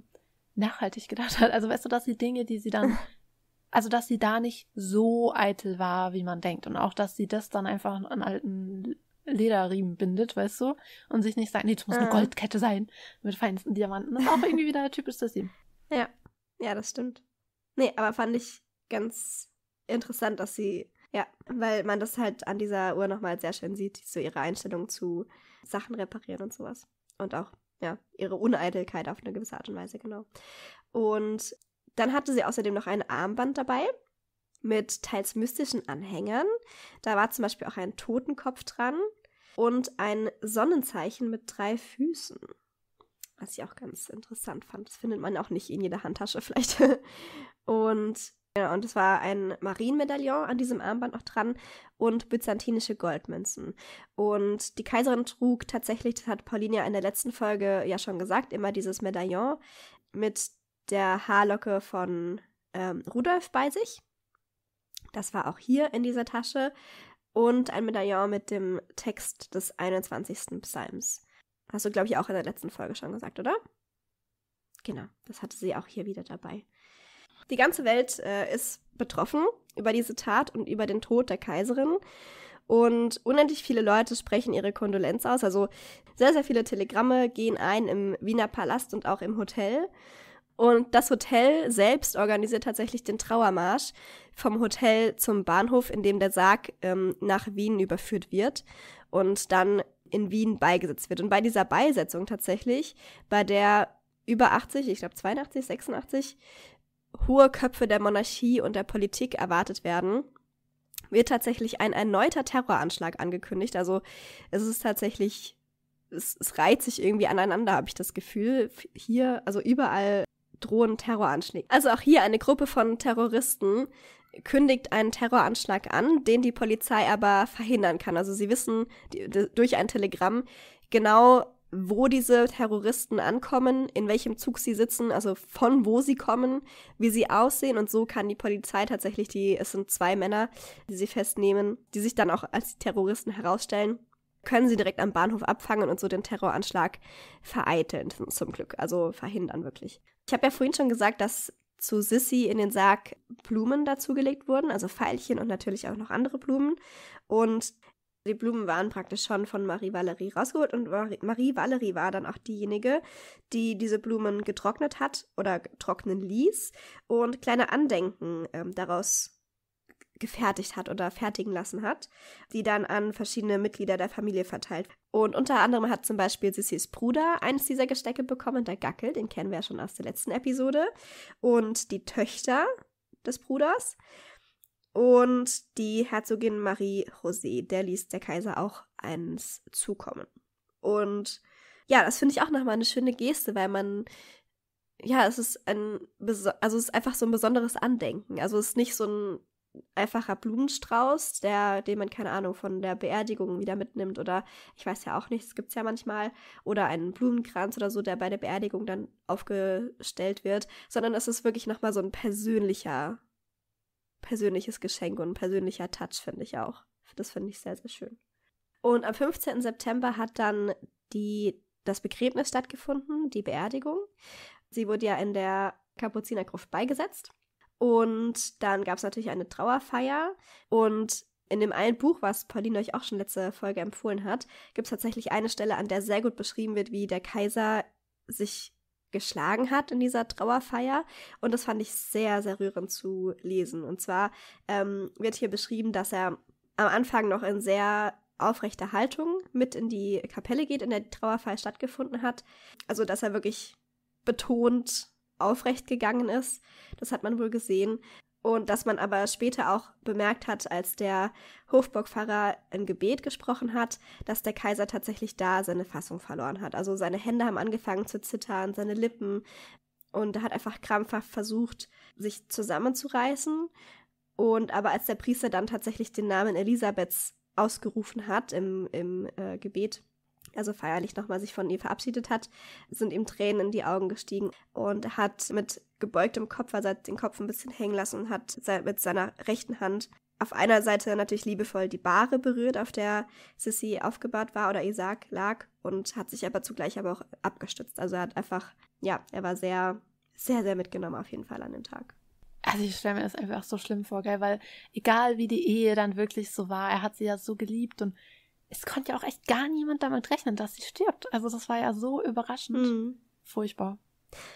nachhaltig gedacht hat. Also weißt du, dass die Dinge, die sie dann, also dass sie da nicht so eitel war, wie man denkt. Und auch, dass sie das dann einfach an alten Lederriemen bindet, weißt du? Und sich nicht sagt, nee, das muss eine mhm. Goldkette sein mit feinsten Diamanten. Das ist auch irgendwie wieder typisch das Team. Ja, ja, das stimmt. Nee, aber fand ich ganz interessant, dass sie, ja, weil man das halt an dieser Uhr nochmal sehr schön sieht, so ihre Einstellung zu Sachen reparieren und sowas. Und auch ja, ihre Uneitelkeit auf eine gewisse Art und Weise, genau. Und dann hatte sie außerdem noch ein Armband dabei mit teils mystischen Anhängern. Da war zum Beispiel auch ein Totenkopf dran und ein Sonnenzeichen mit drei Füßen. Was ich auch ganz interessant fand. Das findet man auch nicht in jeder Handtasche vielleicht. und Genau, und es war ein Marienmedaillon an diesem Armband noch dran und byzantinische Goldmünzen. Und die Kaiserin trug tatsächlich, das hat Paulinia in der letzten Folge ja schon gesagt, immer dieses Medaillon mit der Haarlocke von ähm, Rudolf bei sich. Das war auch hier in dieser Tasche. Und ein Medaillon mit dem Text des 21. Psalms. Hast du, glaube ich, auch in der letzten Folge schon gesagt, oder? Genau, das hatte sie auch hier wieder dabei. Die ganze Welt äh, ist betroffen über diese Tat und über den Tod der Kaiserin. Und unendlich viele Leute sprechen ihre Kondolenz aus. Also sehr, sehr viele Telegramme gehen ein im Wiener Palast und auch im Hotel. Und das Hotel selbst organisiert tatsächlich den Trauermarsch vom Hotel zum Bahnhof, in dem der Sarg ähm, nach Wien überführt wird und dann in Wien beigesetzt wird. Und bei dieser Beisetzung tatsächlich, bei der über 80, ich glaube 82, 86 hohe Köpfe der Monarchie und der Politik erwartet werden, wird tatsächlich ein erneuter Terroranschlag angekündigt. Also es ist tatsächlich, es, es reiht sich irgendwie aneinander, habe ich das Gefühl. Hier, also überall drohen Terroranschläge. Also auch hier eine Gruppe von Terroristen kündigt einen Terroranschlag an, den die Polizei aber verhindern kann. Also sie wissen die, die, durch ein Telegramm genau, wo diese Terroristen ankommen, in welchem Zug sie sitzen, also von wo sie kommen, wie sie aussehen und so kann die Polizei tatsächlich die, es sind zwei Männer, die sie festnehmen, die sich dann auch als Terroristen herausstellen, können sie direkt am Bahnhof abfangen und so den Terroranschlag vereiteln, zum Glück, also verhindern wirklich. Ich habe ja vorhin schon gesagt, dass zu Sissy in den Sarg Blumen dazugelegt wurden, also Veilchen und natürlich auch noch andere Blumen. Und die Blumen waren praktisch schon von Marie-Valerie rausgeholt und Marie-Valerie war dann auch diejenige, die diese Blumen getrocknet hat oder trocknen ließ und kleine Andenken ähm, daraus gefertigt hat oder fertigen lassen hat, die dann an verschiedene Mitglieder der Familie verteilt. Und unter anderem hat zum Beispiel Sissys Bruder eines dieser Gestecke bekommen, der Gackel, den kennen wir ja schon aus der letzten Episode, und die Töchter des Bruders. Und die Herzogin Marie José, der ließ der Kaiser auch eins zukommen. Und ja, das finde ich auch nochmal eine schöne Geste, weil man, ja, es ist ein, also es ist einfach so ein besonderes Andenken. Also es ist nicht so ein einfacher Blumenstrauß, der, den man, keine Ahnung, von der Beerdigung wieder mitnimmt oder ich weiß ja auch nicht, es gibt es ja manchmal, oder einen Blumenkranz oder so, der bei der Beerdigung dann aufgestellt wird, sondern es ist wirklich nochmal so ein persönlicher persönliches Geschenk und ein persönlicher Touch, finde ich auch. Das finde ich sehr, sehr schön. Und am 15. September hat dann die, das Begräbnis stattgefunden, die Beerdigung. Sie wurde ja in der Kapuzinergruft beigesetzt. Und dann gab es natürlich eine Trauerfeier. Und in dem einen Buch, was Pauline euch auch schon letzte Folge empfohlen hat, gibt es tatsächlich eine Stelle, an der sehr gut beschrieben wird, wie der Kaiser sich geschlagen hat in dieser Trauerfeier. Und das fand ich sehr, sehr rührend zu lesen. Und zwar ähm, wird hier beschrieben, dass er am Anfang noch in sehr aufrechter Haltung mit in die Kapelle geht, in der die Trauerfeier stattgefunden hat. Also, dass er wirklich betont aufrecht gegangen ist. Das hat man wohl gesehen. Und dass man aber später auch bemerkt hat, als der Hofburgpfarrer ein Gebet gesprochen hat, dass der Kaiser tatsächlich da seine Fassung verloren hat. Also seine Hände haben angefangen zu zittern, seine Lippen. Und er hat einfach krampfhaft versucht, sich zusammenzureißen. Und aber als der Priester dann tatsächlich den Namen Elisabeths ausgerufen hat im, im äh, Gebet, also feierlich nochmal sich von ihr verabschiedet hat, sind ihm Tränen in die Augen gestiegen und hat mit gebeugtem Kopf, also hat den Kopf ein bisschen hängen lassen und hat mit seiner rechten Hand auf einer Seite natürlich liebevoll die Bahre berührt, auf der Sissy aufgebahrt war oder Isaac lag und hat sich aber zugleich aber auch abgestützt. Also er hat einfach, ja, er war sehr, sehr, sehr mitgenommen auf jeden Fall an dem Tag. Also ich stelle mir das einfach so schlimm vor, gell, weil egal wie die Ehe dann wirklich so war, er hat sie ja so geliebt und es konnte ja auch echt gar niemand damit rechnen, dass sie stirbt. Also das war ja so überraschend. Mhm. Furchtbar.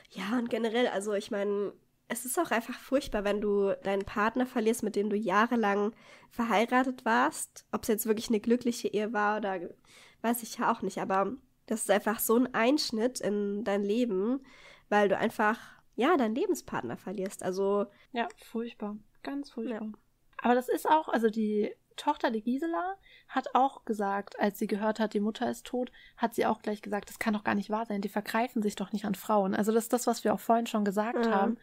Ja, und generell, also ich meine, es ist auch einfach furchtbar, wenn du deinen Partner verlierst, mit dem du jahrelang verheiratet warst. Ob es jetzt wirklich eine glückliche Ehe war oder weiß ich ja auch nicht, aber das ist einfach so ein Einschnitt in dein Leben, weil du einfach, ja, deinen Lebenspartner verlierst. Also. Ja, furchtbar. Ganz furchtbar. Ja. Aber das ist auch, also die Tochter, die Gisela, hat auch gesagt, als sie gehört hat, die Mutter ist tot, hat sie auch gleich gesagt, das kann doch gar nicht wahr sein, die vergreifen sich doch nicht an Frauen. Also das ist das, was wir auch vorhin schon gesagt ja. Mhm. haben,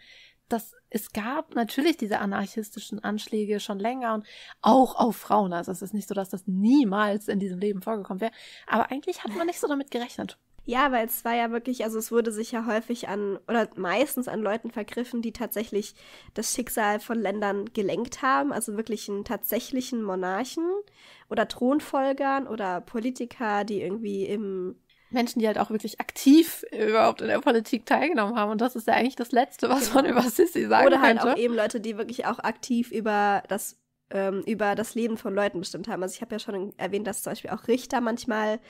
dass es gab natürlich diese anarchistischen Anschläge schon länger und auch auf Frauen. Also es ist nicht so, dass das niemals in diesem Leben vorgekommen wäre. Aber eigentlich hat man nicht so damit gerechnet. Ja, weil es war ja wirklich, also es wurde sich ja häufig an oder meistens an Leuten vergriffen, die tatsächlich das Schicksal von Ländern gelenkt haben, also wirklich einen tatsächlichen Monarchen oder Thronfolgern oder Politiker, die irgendwie im Menschen, die halt auch wirklich aktiv überhaupt in der Politik teilgenommen haben. Und das ist ja eigentlich das Letzte, was genau. man über Sissi sagen kann. Oder halt könnte. auch eben Leute, die wirklich auch aktiv über das ähm, über das Leben von Leuten bestimmt haben. Also ich habe ja schon erwähnt, dass zum Beispiel auch Richter manchmal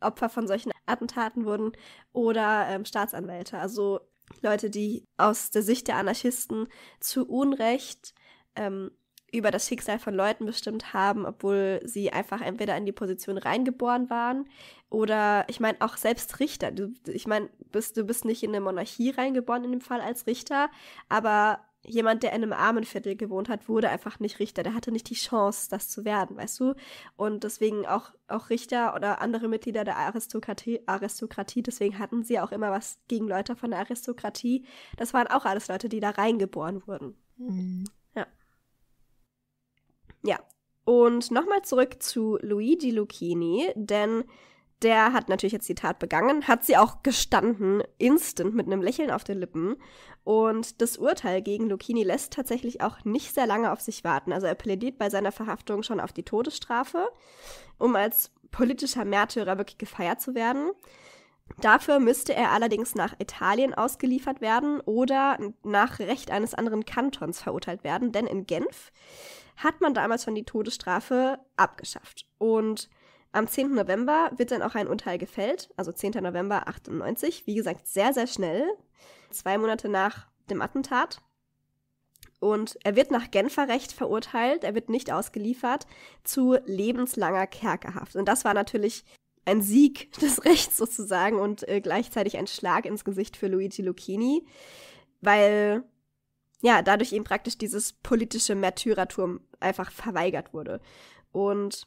Opfer von solchen Attentaten wurden oder ähm, Staatsanwälte. Also Leute, die aus der Sicht der Anarchisten zu Unrecht ähm, über das Schicksal von Leuten bestimmt haben, obwohl sie einfach entweder in die Position reingeboren waren oder ich meine auch selbst Richter. Du, ich meine, bist, du bist nicht in eine Monarchie reingeboren in dem Fall als Richter, aber jemand, der in einem armen Viertel gewohnt hat, wurde einfach nicht Richter. Der hatte nicht die Chance, das zu werden, weißt du? Und deswegen auch, auch Richter oder andere Mitglieder der Aristokratie, Aristokratie, deswegen hatten sie auch immer was gegen Leute von der Aristokratie. Das waren auch alles Leute, die da reingeboren wurden. Mhm. Ja. Ja. Und nochmal zurück zu Luigi Lucchini, denn der hat natürlich jetzt die Tat begangen, hat sie auch gestanden, instant mit einem Lächeln auf den Lippen. Und das Urteil gegen Lucchini lässt tatsächlich auch nicht sehr lange auf sich warten. Also er plädiert bei seiner Verhaftung schon auf die Todesstrafe, um als politischer Märtyrer wirklich gefeiert zu werden. Dafür müsste er allerdings nach Italien ausgeliefert werden oder nach Recht eines anderen Kantons verurteilt werden, denn in Genf hat man damals schon die Todesstrafe abgeschafft. Und am 10. November wird dann auch ein Urteil gefällt, also 10. November 98, wie gesagt, sehr, sehr schnell zwei Monate nach dem Attentat. Und er wird nach Genfer Recht verurteilt, er wird nicht ausgeliefert, zu lebenslanger Kerkerhaft. Und das war natürlich ein Sieg des Rechts sozusagen und äh, gleichzeitig ein Schlag ins Gesicht für Luigi Lucchini, weil ja, dadurch ihm praktisch dieses politische Märtyrertum einfach verweigert wurde. Und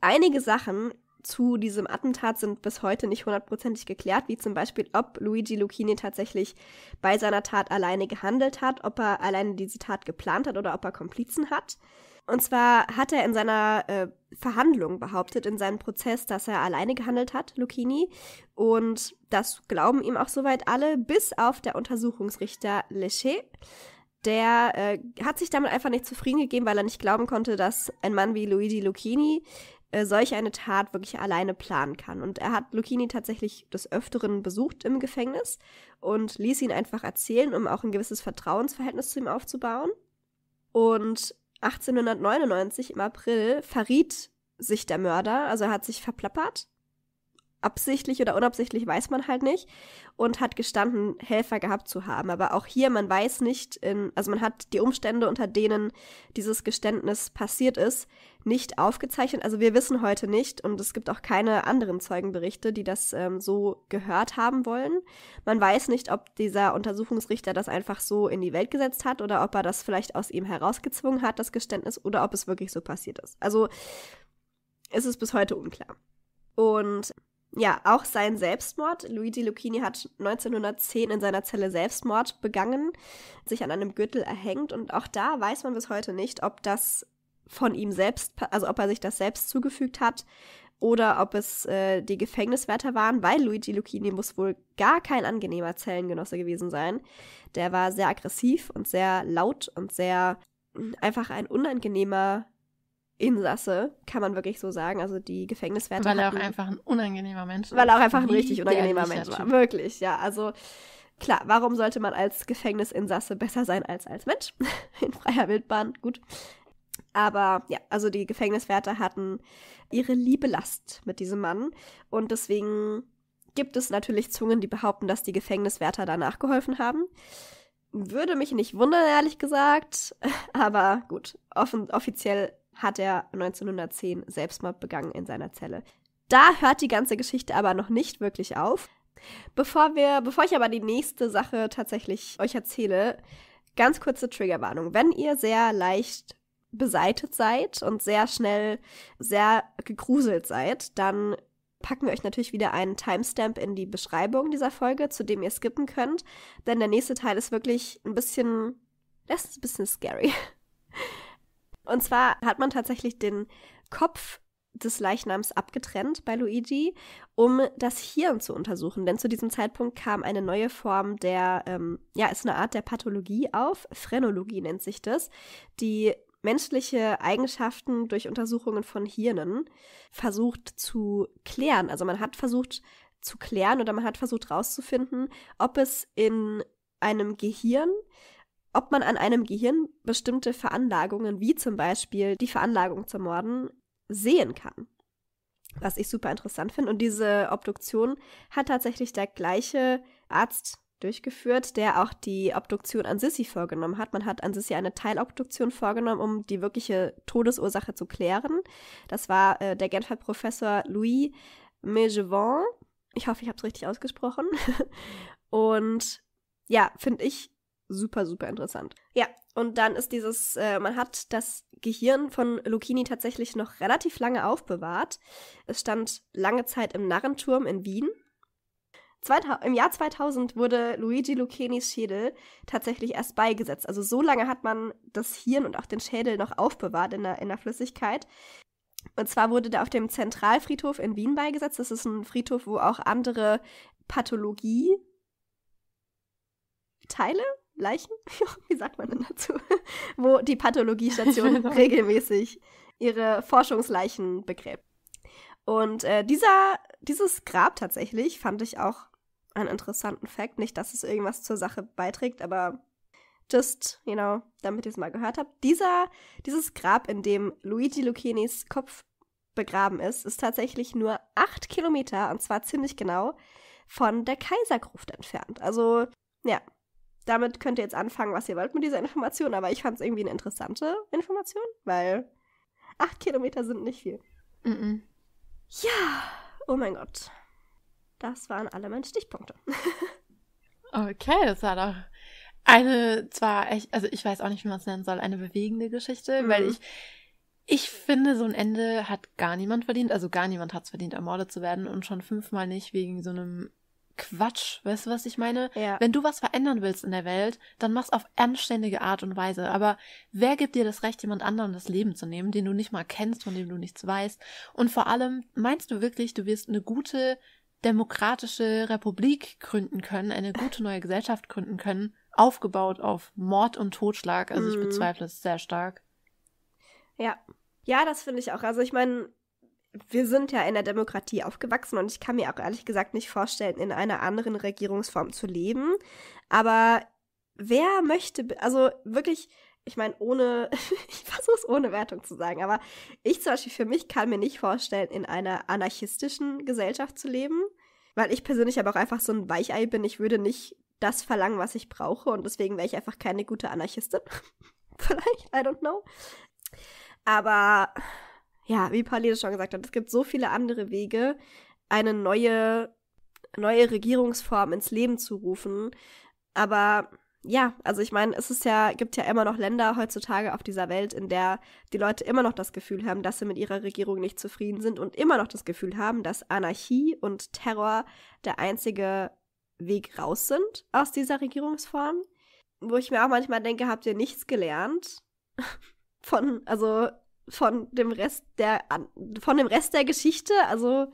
einige Sachen zu diesem Attentat sind bis heute nicht hundertprozentig geklärt, wie zum Beispiel, ob Luigi Lucchini tatsächlich bei seiner Tat alleine gehandelt hat, ob er alleine diese Tat geplant hat oder ob er Komplizen hat. Und zwar hat er in seiner äh, Verhandlung behauptet, in seinem Prozess, dass er alleine gehandelt hat, Lucchini. Und das glauben ihm auch soweit alle, bis auf der Untersuchungsrichter Lechet der äh, hat sich damit einfach nicht zufrieden gegeben, weil er nicht glauben konnte, dass ein Mann wie Luigi Lucchini äh, solch eine Tat wirklich alleine planen kann. Und er hat Lucchini tatsächlich des Öfteren besucht im Gefängnis und ließ ihn einfach erzählen, um auch ein gewisses Vertrauensverhältnis zu ihm aufzubauen. Und 1899 im April verriet sich der Mörder, also er hat sich verplappert. Absichtlich oder unabsichtlich weiß man halt nicht und hat gestanden, Helfer gehabt zu haben. Aber auch hier, man weiß nicht, in, also man hat die Umstände, unter denen dieses Geständnis passiert ist, nicht aufgezeichnet. Also wir wissen heute nicht und es gibt auch keine anderen Zeugenberichte, die das ähm, so gehört haben wollen. Man weiß nicht, ob dieser Untersuchungsrichter das einfach so in die Welt gesetzt hat oder ob er das vielleicht aus ihm herausgezwungen hat, das Geständnis, oder ob es wirklich so passiert ist. Also es ist bis heute unklar. Und ja, auch sein Selbstmord. Luigi Lucchini hat 1910 in seiner Zelle Selbstmord begangen, sich an einem Gürtel erhängt und auch da weiß man bis heute nicht, ob das von ihm selbst, also ob er sich das selbst zugefügt hat oder ob es äh, die Gefängniswärter waren, weil Luigi Lucchini muss wohl gar kein angenehmer Zellengenosse gewesen sein. Der war sehr aggressiv und sehr laut und sehr hm, einfach ein unangenehmer Insasse, kann man wirklich so sagen. Also die Gefängniswärter. Weil er hatten, auch einfach ein unangenehmer Mensch war. Weil er auch einfach ein richtig unangenehmer Mensch war. Wirklich, ja. Also klar, warum sollte man als Gefängnisinsasse besser sein als als Mensch? In freier Wildbahn, gut. Aber ja, also die Gefängniswärter hatten ihre Liebe Last mit diesem Mann und deswegen gibt es natürlich Zungen, die behaupten, dass die Gefängniswärter danach geholfen haben. Würde mich nicht wundern, ehrlich gesagt, aber gut, offen, offiziell hat er 1910 Selbstmord begangen in seiner Zelle. Da hört die ganze Geschichte aber noch nicht wirklich auf. Bevor wir, bevor ich aber die nächste Sache tatsächlich euch erzähle, ganz kurze Triggerwarnung. Wenn ihr sehr leicht beseitet seid und sehr schnell sehr gegruselt seid, dann packen wir euch natürlich wieder einen Timestamp in die Beschreibung dieser Folge, zu dem ihr skippen könnt. Denn der nächste Teil ist wirklich ein bisschen, das ist ein bisschen scary. Und zwar hat man tatsächlich den Kopf des Leichnams abgetrennt bei Luigi, um das Hirn zu untersuchen. Denn zu diesem Zeitpunkt kam eine neue Form der, ähm, ja, ist eine Art der Pathologie auf. Phrenologie nennt sich das, die menschliche Eigenschaften durch Untersuchungen von Hirnen versucht zu klären. Also man hat versucht zu klären oder man hat versucht herauszufinden, ob es in einem Gehirn, ob man an einem Gehirn bestimmte Veranlagungen, wie zum Beispiel die Veranlagung zum Morden, sehen kann. Was ich super interessant finde. Und diese Obduktion hat tatsächlich der gleiche Arzt durchgeführt, der auch die Obduktion an Sissy vorgenommen hat. Man hat an Sissy eine Teilobduktion vorgenommen, um die wirkliche Todesursache zu klären. Das war äh, der Genfer Professor Louis Mégevin. Ich hoffe, ich habe es richtig ausgesprochen. und ja, finde ich super, super interessant. Ja, und dann ist dieses, äh, man hat das Gehirn von Lucchini tatsächlich noch relativ lange aufbewahrt. Es stand lange Zeit im Narrenturm in Wien im Jahr 2000 wurde Luigi Lucchenis Schädel tatsächlich erst beigesetzt. Also so lange hat man das Hirn und auch den Schädel noch aufbewahrt in der, in der Flüssigkeit. Und zwar wurde der auf dem Zentralfriedhof in Wien beigesetzt. Das ist ein Friedhof, wo auch andere Pathologie Teile, Leichen, wie sagt man denn dazu, wo die Pathologiestation regelmäßig ihre Forschungsleichen begräbt. Und äh, dieser, dieses Grab tatsächlich fand ich auch einen interessanten Fact. Nicht, dass es irgendwas zur Sache beiträgt, aber just, you know, damit ihr es mal gehört habt. Dieser, dieses Grab, in dem Luigi Lucchinis Kopf begraben ist, ist tatsächlich nur acht Kilometer, und zwar ziemlich genau, von der Kaisergruft entfernt. Also, ja, damit könnt ihr jetzt anfangen, was ihr wollt mit dieser Information, aber ich fand es irgendwie eine interessante Information, weil acht Kilometer sind nicht viel. Mm -mm. Ja, oh mein Gott. Das waren alle meine Stichpunkte. okay, das war doch eine, zwar echt, also ich weiß auch nicht, wie man es nennen soll, eine bewegende Geschichte, mhm. weil ich, ich finde, so ein Ende hat gar niemand verdient. Also gar niemand hat es verdient, ermordet zu werden und schon fünfmal nicht wegen so einem Quatsch. Weißt du, was ich meine? Ja. Wenn du was verändern willst in der Welt, dann mach's auf anständige Art und Weise. Aber wer gibt dir das Recht, jemand anderem das Leben zu nehmen, den du nicht mal kennst, von dem du nichts weißt? Und vor allem, meinst du wirklich, du wirst eine gute demokratische Republik gründen können, eine gute neue Gesellschaft gründen können, aufgebaut auf Mord und Totschlag. Also ich mhm. bezweifle es sehr stark. Ja. Ja, das finde ich auch. Also ich meine, wir sind ja in der Demokratie aufgewachsen und ich kann mir auch ehrlich gesagt nicht vorstellen, in einer anderen Regierungsform zu leben. Aber wer möchte, also wirklich, ich meine, ohne, ich versuche es ohne Wertung zu sagen, aber ich zum Beispiel für mich kann mir nicht vorstellen, in einer anarchistischen Gesellschaft zu leben, weil ich persönlich aber auch einfach so ein Weichei bin. Ich würde nicht das verlangen, was ich brauche und deswegen wäre ich einfach keine gute Anarchistin. Vielleicht, I don't know. Aber ja, wie Pauline schon gesagt hat, es gibt so viele andere Wege, eine neue, neue Regierungsform ins Leben zu rufen. Aber ja, also ich meine, es ist ja, gibt ja immer noch Länder heutzutage auf dieser Welt, in der die Leute immer noch das Gefühl haben, dass sie mit ihrer Regierung nicht zufrieden sind und immer noch das Gefühl haben, dass Anarchie und Terror der einzige Weg raus sind aus dieser Regierungsform. Wo ich mir auch manchmal denke, habt ihr nichts gelernt von, also von dem Rest der, von dem Rest der Geschichte? Also,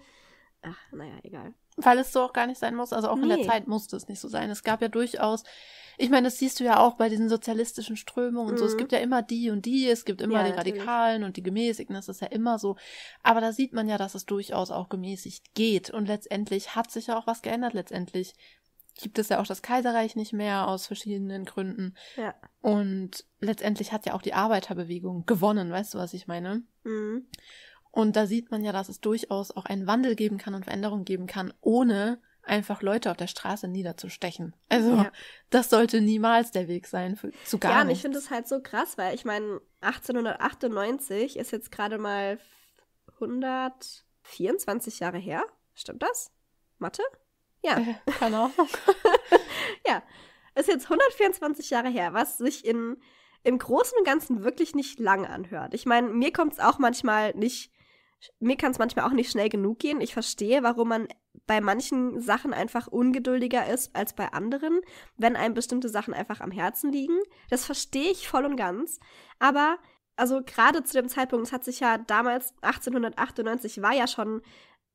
ach, naja, egal. Weil es so auch gar nicht sein muss. Also auch nee. in der Zeit musste es nicht so sein. Es gab ja durchaus, ich meine, das siehst du ja auch bei diesen sozialistischen Strömungen und mhm. so. Es mhm. gibt ja immer die und die, es gibt immer ja, die Radikalen und die Gemäßigten, das ist ja immer so. Aber da sieht man ja, dass es durchaus auch gemäßigt geht. Und letztendlich hat sich ja auch was geändert. Letztendlich gibt es ja auch das Kaiserreich nicht mehr aus verschiedenen Gründen. Ja. Und letztendlich hat ja auch die Arbeiterbewegung gewonnen, weißt du, was ich meine? Mhm. Und da sieht man ja, dass es durchaus auch einen Wandel geben kann und Veränderung geben kann, ohne einfach Leute auf der Straße niederzustechen. Also ja. das sollte niemals der Weg sein, für, zu gar Ja, und ich finde es halt so krass, weil ich meine, 1898 ist jetzt gerade mal 124 Jahre her. Stimmt das? Mathe? Ja. Äh, keine Ahnung. ja, ist jetzt 124 Jahre her, was sich in, im Großen und Ganzen wirklich nicht lang anhört. Ich meine, mir kommt es auch manchmal nicht mir kann es manchmal auch nicht schnell genug gehen. Ich verstehe, warum man bei manchen Sachen einfach ungeduldiger ist als bei anderen, wenn einem bestimmte Sachen einfach am Herzen liegen. Das verstehe ich voll und ganz. Aber, also gerade zu dem Zeitpunkt, es hat sich ja damals, 1898, war ja schon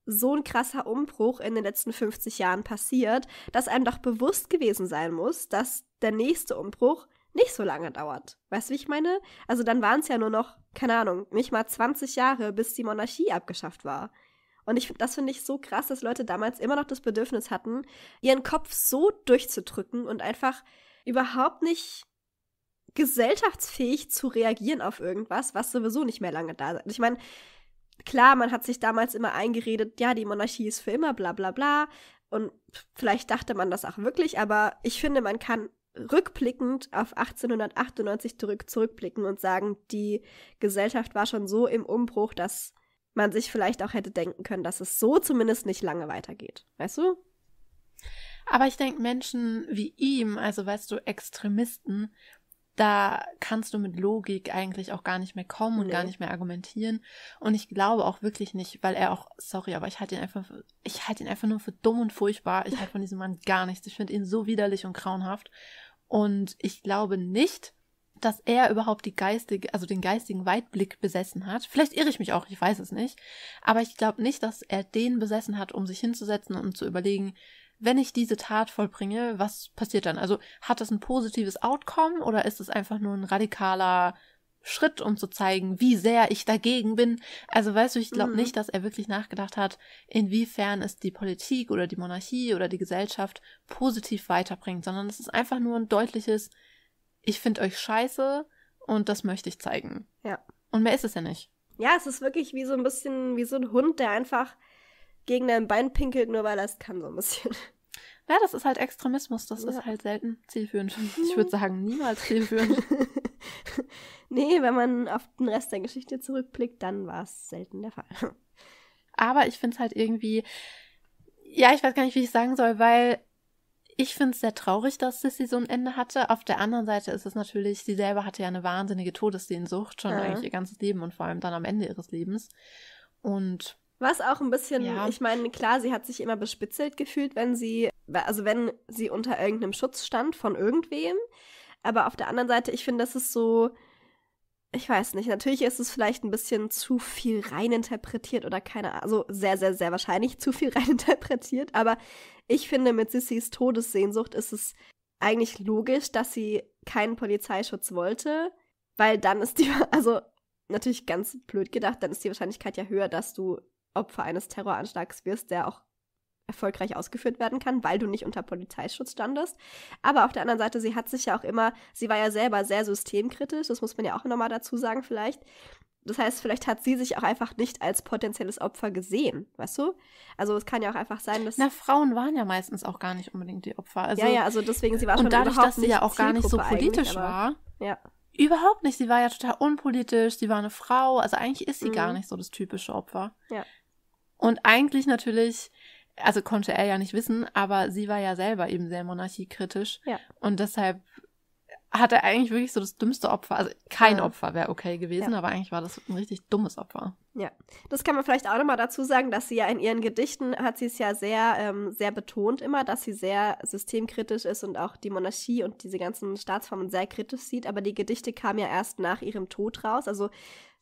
so ein krasser Umbruch in den letzten 50 Jahren passiert, dass einem doch bewusst gewesen sein muss, dass der nächste Umbruch nicht so lange dauert. Weißt du, wie ich meine? Also dann waren es ja nur noch keine Ahnung, nicht mal 20 Jahre, bis die Monarchie abgeschafft war. Und ich, das finde ich so krass, dass Leute damals immer noch das Bedürfnis hatten, ihren Kopf so durchzudrücken und einfach überhaupt nicht gesellschaftsfähig zu reagieren auf irgendwas, was sowieso nicht mehr lange da ist. Ich meine, klar, man hat sich damals immer eingeredet, ja, die Monarchie ist für immer, bla bla bla. Und vielleicht dachte man das auch wirklich, aber ich finde, man kann rückblickend auf 1898 zurück, zurückblicken und sagen, die Gesellschaft war schon so im Umbruch, dass man sich vielleicht auch hätte denken können, dass es so zumindest nicht lange weitergeht. Weißt du? Aber ich denke, Menschen wie ihm, also weißt du, Extremisten, da kannst du mit Logik eigentlich auch gar nicht mehr kommen und nee. gar nicht mehr argumentieren. Und ich glaube auch wirklich nicht, weil er auch, sorry, aber ich halte ihn einfach, ich halte ihn einfach nur für dumm und furchtbar. Ich halte von diesem Mann gar nichts. Ich finde ihn so widerlich und grauenhaft. Und ich glaube nicht, dass er überhaupt die geistige, also den geistigen Weitblick besessen hat. Vielleicht irre ich mich auch, ich weiß es nicht. Aber ich glaube nicht, dass er den besessen hat, um sich hinzusetzen und zu überlegen, wenn ich diese Tat vollbringe, was passiert dann? Also hat das ein positives Outcome oder ist es einfach nur ein radikaler Schritt, um zu zeigen, wie sehr ich dagegen bin? Also weißt du, ich glaube mhm. nicht, dass er wirklich nachgedacht hat, inwiefern es die Politik oder die Monarchie oder die Gesellschaft positiv weiterbringt, sondern es ist einfach nur ein deutliches, ich finde euch scheiße und das möchte ich zeigen. Ja. Und mehr ist es ja nicht. Ja, es ist wirklich wie so ein bisschen wie so ein Hund, der einfach gegen dein Bein pinkelt, nur weil er es kann, so ein bisschen. Ja, das ist halt Extremismus. Das ja. ist halt selten zielführend. Ich würde sagen, niemals zielführend. nee, wenn man auf den Rest der Geschichte zurückblickt, dann war es selten der Fall. Aber ich finde es halt irgendwie, ja, ich weiß gar nicht, wie ich sagen soll, weil ich finde es sehr traurig, dass Sissy so ein Ende hatte. Auf der anderen Seite ist es natürlich, sie selber hatte ja eine wahnsinnige Todessehnsucht, schon ja. eigentlich ihr ganzes Leben und vor allem dann am Ende ihres Lebens. Und was auch ein bisschen, ja. ich meine, klar, sie hat sich immer bespitzelt gefühlt, wenn sie, also wenn sie unter irgendeinem Schutz stand von irgendwem. Aber auf der anderen Seite, ich finde, das ist so, ich weiß nicht, natürlich ist es vielleicht ein bisschen zu viel reininterpretiert oder keine Ahnung, also sehr, sehr, sehr wahrscheinlich zu viel reininterpretiert, aber ich finde, mit Sissys Todessehnsucht ist es eigentlich logisch, dass sie keinen Polizeischutz wollte, weil dann ist die, also natürlich ganz blöd gedacht, dann ist die Wahrscheinlichkeit ja höher, dass du Opfer eines Terroranschlags wirst, der auch erfolgreich ausgeführt werden kann, weil du nicht unter Polizeischutz standest. Aber auf der anderen Seite, sie hat sich ja auch immer, sie war ja selber sehr systemkritisch, das muss man ja auch nochmal dazu sagen vielleicht. Das heißt, vielleicht hat sie sich auch einfach nicht als potenzielles Opfer gesehen, weißt du? Also es kann ja auch einfach sein, dass. Na, Frauen waren ja meistens auch gar nicht unbedingt die Opfer. Also, ja, ja, also deswegen, sie war schon Und dadurch, dass sie ja auch gar nicht so politisch war. ja. Überhaupt nicht. Sie war ja total unpolitisch. Sie war eine Frau. Also eigentlich ist sie mhm. gar nicht so das typische Opfer. Ja. Und eigentlich natürlich, also konnte er ja nicht wissen, aber sie war ja selber eben sehr monarchiekritisch. Ja. Und deshalb hat er eigentlich wirklich so das dümmste Opfer. Also kein ja. Opfer wäre okay gewesen, ja. aber eigentlich war das ein richtig dummes Opfer. Ja, das kann man vielleicht auch nochmal dazu sagen, dass sie ja in ihren Gedichten hat sie es ja sehr, ähm, sehr betont immer, dass sie sehr systemkritisch ist und auch die Monarchie und diese ganzen Staatsformen sehr kritisch sieht. Aber die Gedichte kamen ja erst nach ihrem Tod raus. Also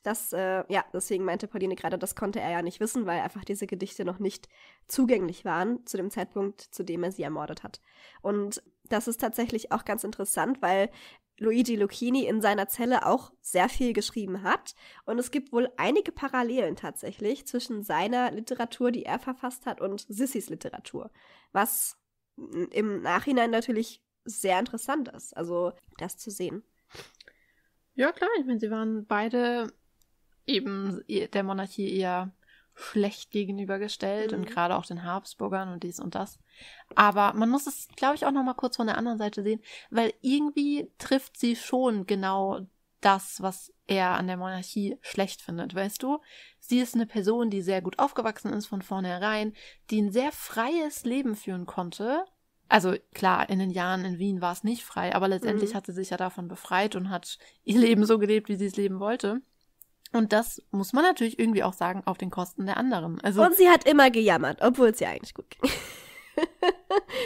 das, äh, ja, deswegen meinte Pauline gerade, das konnte er ja nicht wissen, weil einfach diese Gedichte noch nicht zugänglich waren zu dem Zeitpunkt, zu dem er sie ermordet hat. Und das ist tatsächlich auch ganz interessant, weil Luigi Lucchini in seiner Zelle auch sehr viel geschrieben hat. Und es gibt wohl einige Parallelen tatsächlich zwischen seiner Literatur, die er verfasst hat, und Sissys Literatur. Was im Nachhinein natürlich sehr interessant ist, also das zu sehen. Ja, klar, ich meine, sie waren beide eben der Monarchie eher schlecht gegenübergestellt mhm. und gerade auch den Habsburgern und dies und das. Aber man muss es, glaube ich, auch nochmal kurz von der anderen Seite sehen, weil irgendwie trifft sie schon genau das, was er an der Monarchie schlecht findet, weißt du? Sie ist eine Person, die sehr gut aufgewachsen ist von vornherein, die ein sehr freies Leben führen konnte. Also klar, in den Jahren in Wien war es nicht frei, aber letztendlich mhm. hat sie sich ja davon befreit und hat ihr Leben so gelebt, wie sie es leben wollte. Und das muss man natürlich irgendwie auch sagen, auf den Kosten der anderen. Also, und sie hat immer gejammert, obwohl es ja eigentlich gut ging.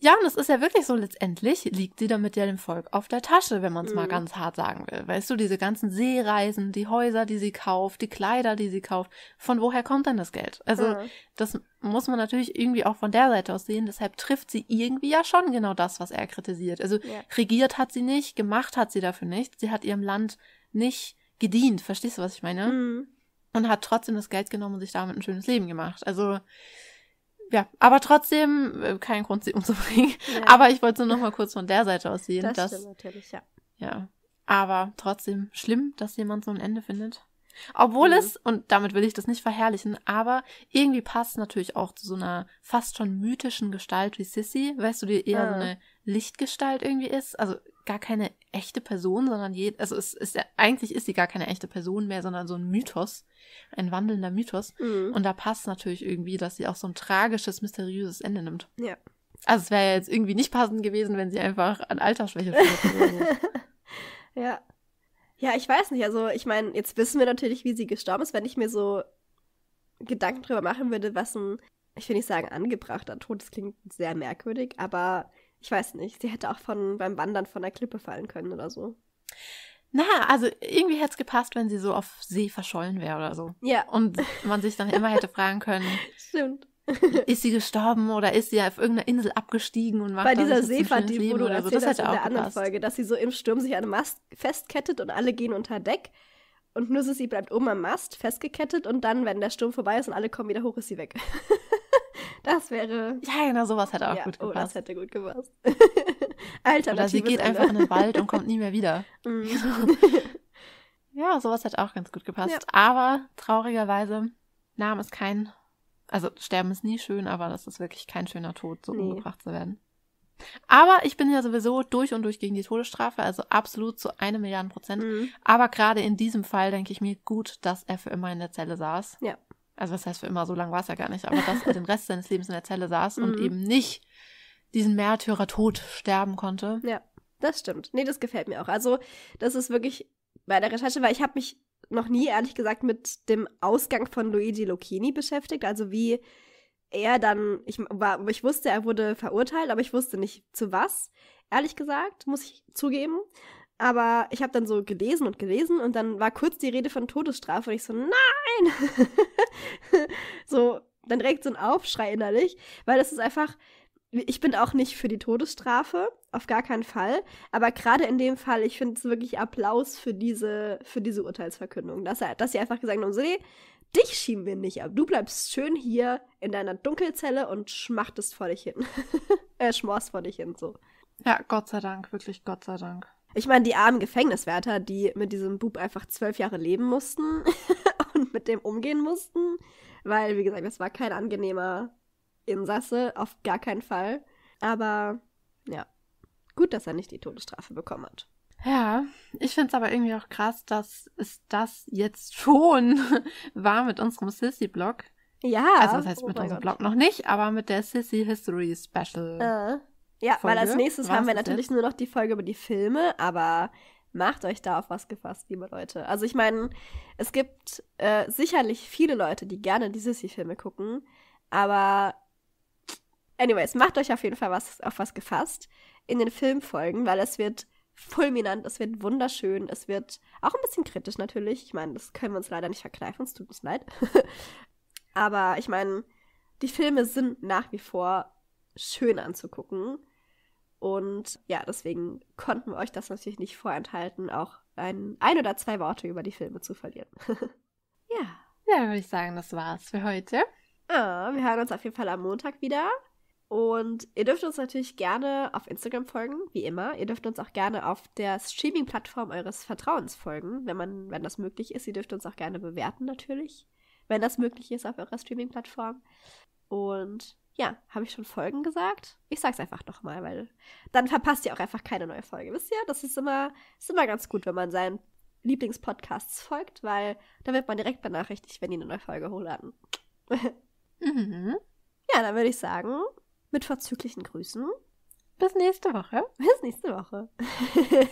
ja, und es ist ja wirklich so, letztendlich liegt sie damit ja dem Volk auf der Tasche, wenn man es mhm. mal ganz hart sagen will. Weißt du, diese ganzen Seereisen, die Häuser, die sie kauft, die Kleider, die sie kauft, von woher kommt denn das Geld? Also mhm. das muss man natürlich irgendwie auch von der Seite aus sehen. Deshalb trifft sie irgendwie ja schon genau das, was er kritisiert. Also ja. regiert hat sie nicht, gemacht hat sie dafür nicht. Sie hat ihrem Land nicht gedient, verstehst du, was ich meine? Mhm. Und hat trotzdem das Geld genommen und sich damit ein schönes Leben gemacht. Also, ja, aber trotzdem äh, kein Grund, sie umzubringen. Ja. Aber ich wollte es nur noch mal kurz von der Seite aus sehen. Das dass, stimmt natürlich, ja. Ja, aber trotzdem schlimm, dass jemand so ein Ende findet. Obwohl mhm. es, und damit will ich das nicht verherrlichen, aber irgendwie passt natürlich auch zu so einer fast schon mythischen Gestalt wie Sissy, weißt du, die eher ah. so eine Lichtgestalt irgendwie ist. Also gar keine echte Person, sondern je, also es ist ja, eigentlich ist sie gar keine echte Person mehr, sondern so ein Mythos, ein wandelnder Mythos. Mhm. Und da passt natürlich irgendwie, dass sie auch so ein tragisches, mysteriöses Ende nimmt. Ja. Also es wäre ja jetzt irgendwie nicht passend gewesen, wenn sie einfach an Altersschwäche stirbt. ja. Ja, ich weiß nicht. Also ich meine, jetzt wissen wir natürlich, wie sie gestorben ist. Wenn ich mir so Gedanken drüber machen würde, was ein, ich will nicht sagen angebrachter Tod, das klingt sehr merkwürdig, aber ich weiß nicht, sie hätte auch von, beim Wandern von der Klippe fallen können oder so. Na, also irgendwie hätte es gepasst, wenn sie so auf See verschollen wäre oder so. Ja. Und man sich dann immer hätte fragen können. Stimmt. Ist sie gestorben oder ist sie auf irgendeiner Insel abgestiegen und macht Bei dieser Seefahrt, die wo du erzählt so. hast in der anderen Folge, dass sie so im Sturm sich an einem Mast festkettet und alle gehen unter Deck und nur sie bleibt oben am Mast festgekettet und dann, wenn der Sturm vorbei ist und alle kommen wieder hoch, ist sie weg. Das wäre. Ja, genau, sowas hätte auch ja, gut gepasst. Oh, das hätte gut gepasst. Alter, Oder sie geht Ende. einfach in den Wald und kommt nie mehr wieder. Mhm. ja, sowas hätte auch ganz gut gepasst. Ja. Aber traurigerweise nahm ist kein. Also, sterben ist nie schön, aber das ist wirklich kein schöner Tod, so nee. umgebracht zu werden. Aber ich bin ja sowieso durch und durch gegen die Todesstrafe, also absolut zu einem Milliarden Prozent. Mhm. Aber gerade in diesem Fall denke ich mir, gut, dass er für immer in der Zelle saß. Ja also was heißt für immer, so lange war es ja gar nicht, aber dass er den Rest seines Lebens in der Zelle saß und mhm. eben nicht diesen Märtyrertod sterben konnte. Ja, das stimmt. Nee, das gefällt mir auch. Also, das ist wirklich bei der Recherche, weil ich habe mich noch nie, ehrlich gesagt, mit dem Ausgang von Luigi Locchini beschäftigt. Also wie er dann, ich, war, ich wusste, er wurde verurteilt, aber ich wusste nicht zu was, ehrlich gesagt, muss ich zugeben. Aber ich habe dann so gelesen und gelesen und dann war kurz die Rede von Todesstrafe und ich so, nein! so, dann direkt so ein Aufschrei innerlich, weil das ist einfach, ich bin auch nicht für die Todesstrafe, auf gar keinen Fall. Aber gerade in dem Fall, ich finde es wirklich Applaus für diese, für diese Urteilsverkündung, dass, er, dass sie einfach gesagt haben, so, nee, dich schieben wir nicht ab. Du bleibst schön hier in deiner Dunkelzelle und schmachtest vor dich hin. äh, schmorst vor dich hin, so. Ja, Gott sei Dank, wirklich Gott sei Dank. Ich meine, die armen Gefängniswärter, die mit diesem Bub einfach zwölf Jahre leben mussten und mit dem umgehen mussten, weil, wie gesagt, das war kein angenehmer Insasse, auf gar keinen Fall. Aber ja, gut, dass er nicht die Todesstrafe bekommen hat. Ja, ich finde es aber irgendwie auch krass, dass es das jetzt schon war mit unserem Sissy-Blog. Ja. Also, das heißt oh mit unserem Gott. Blog noch nicht, aber mit der Sissy History Special äh. Ja, Folge. weil als nächstes War's haben wir natürlich jetzt? nur noch die Folge über die Filme, aber macht euch da auf was gefasst, liebe Leute. Also ich meine, es gibt äh, sicherlich viele Leute, die gerne die Sissy-Filme gucken, aber anyways, macht euch auf jeden Fall was, auf was gefasst in den Filmfolgen, weil es wird fulminant, es wird wunderschön, es wird auch ein bisschen kritisch natürlich. Ich meine, das können wir uns leider nicht verkneifen, es tut uns leid. aber ich meine, die Filme sind nach wie vor schön anzugucken. Und ja, deswegen konnten wir euch das natürlich nicht vorenthalten, auch ein, ein oder zwei Worte über die Filme zu verlieren. ja. Ja, würde ich sagen, das war's für heute. Ah, wir hören uns auf jeden Fall am Montag wieder. Und ihr dürft uns natürlich gerne auf Instagram folgen, wie immer. Ihr dürft uns auch gerne auf der Streaming-Plattform eures Vertrauens folgen, wenn, man, wenn das möglich ist. Ihr dürft uns auch gerne bewerten, natürlich, wenn das möglich ist auf eurer Streaming-Plattform. Und ja, habe ich schon Folgen gesagt? Ich sag's einfach nochmal, weil dann verpasst ihr auch einfach keine neue Folge. Wisst ihr? Das ist immer, ist immer ganz gut, wenn man seinen Lieblingspodcasts folgt, weil dann wird man direkt benachrichtigt, wenn die eine neue Folge hochladen. mhm. Ja, dann würde ich sagen, mit vorzüglichen Grüßen. Bis nächste Woche. Bis nächste Woche.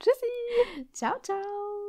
Tschüssi. Ciao, ciao.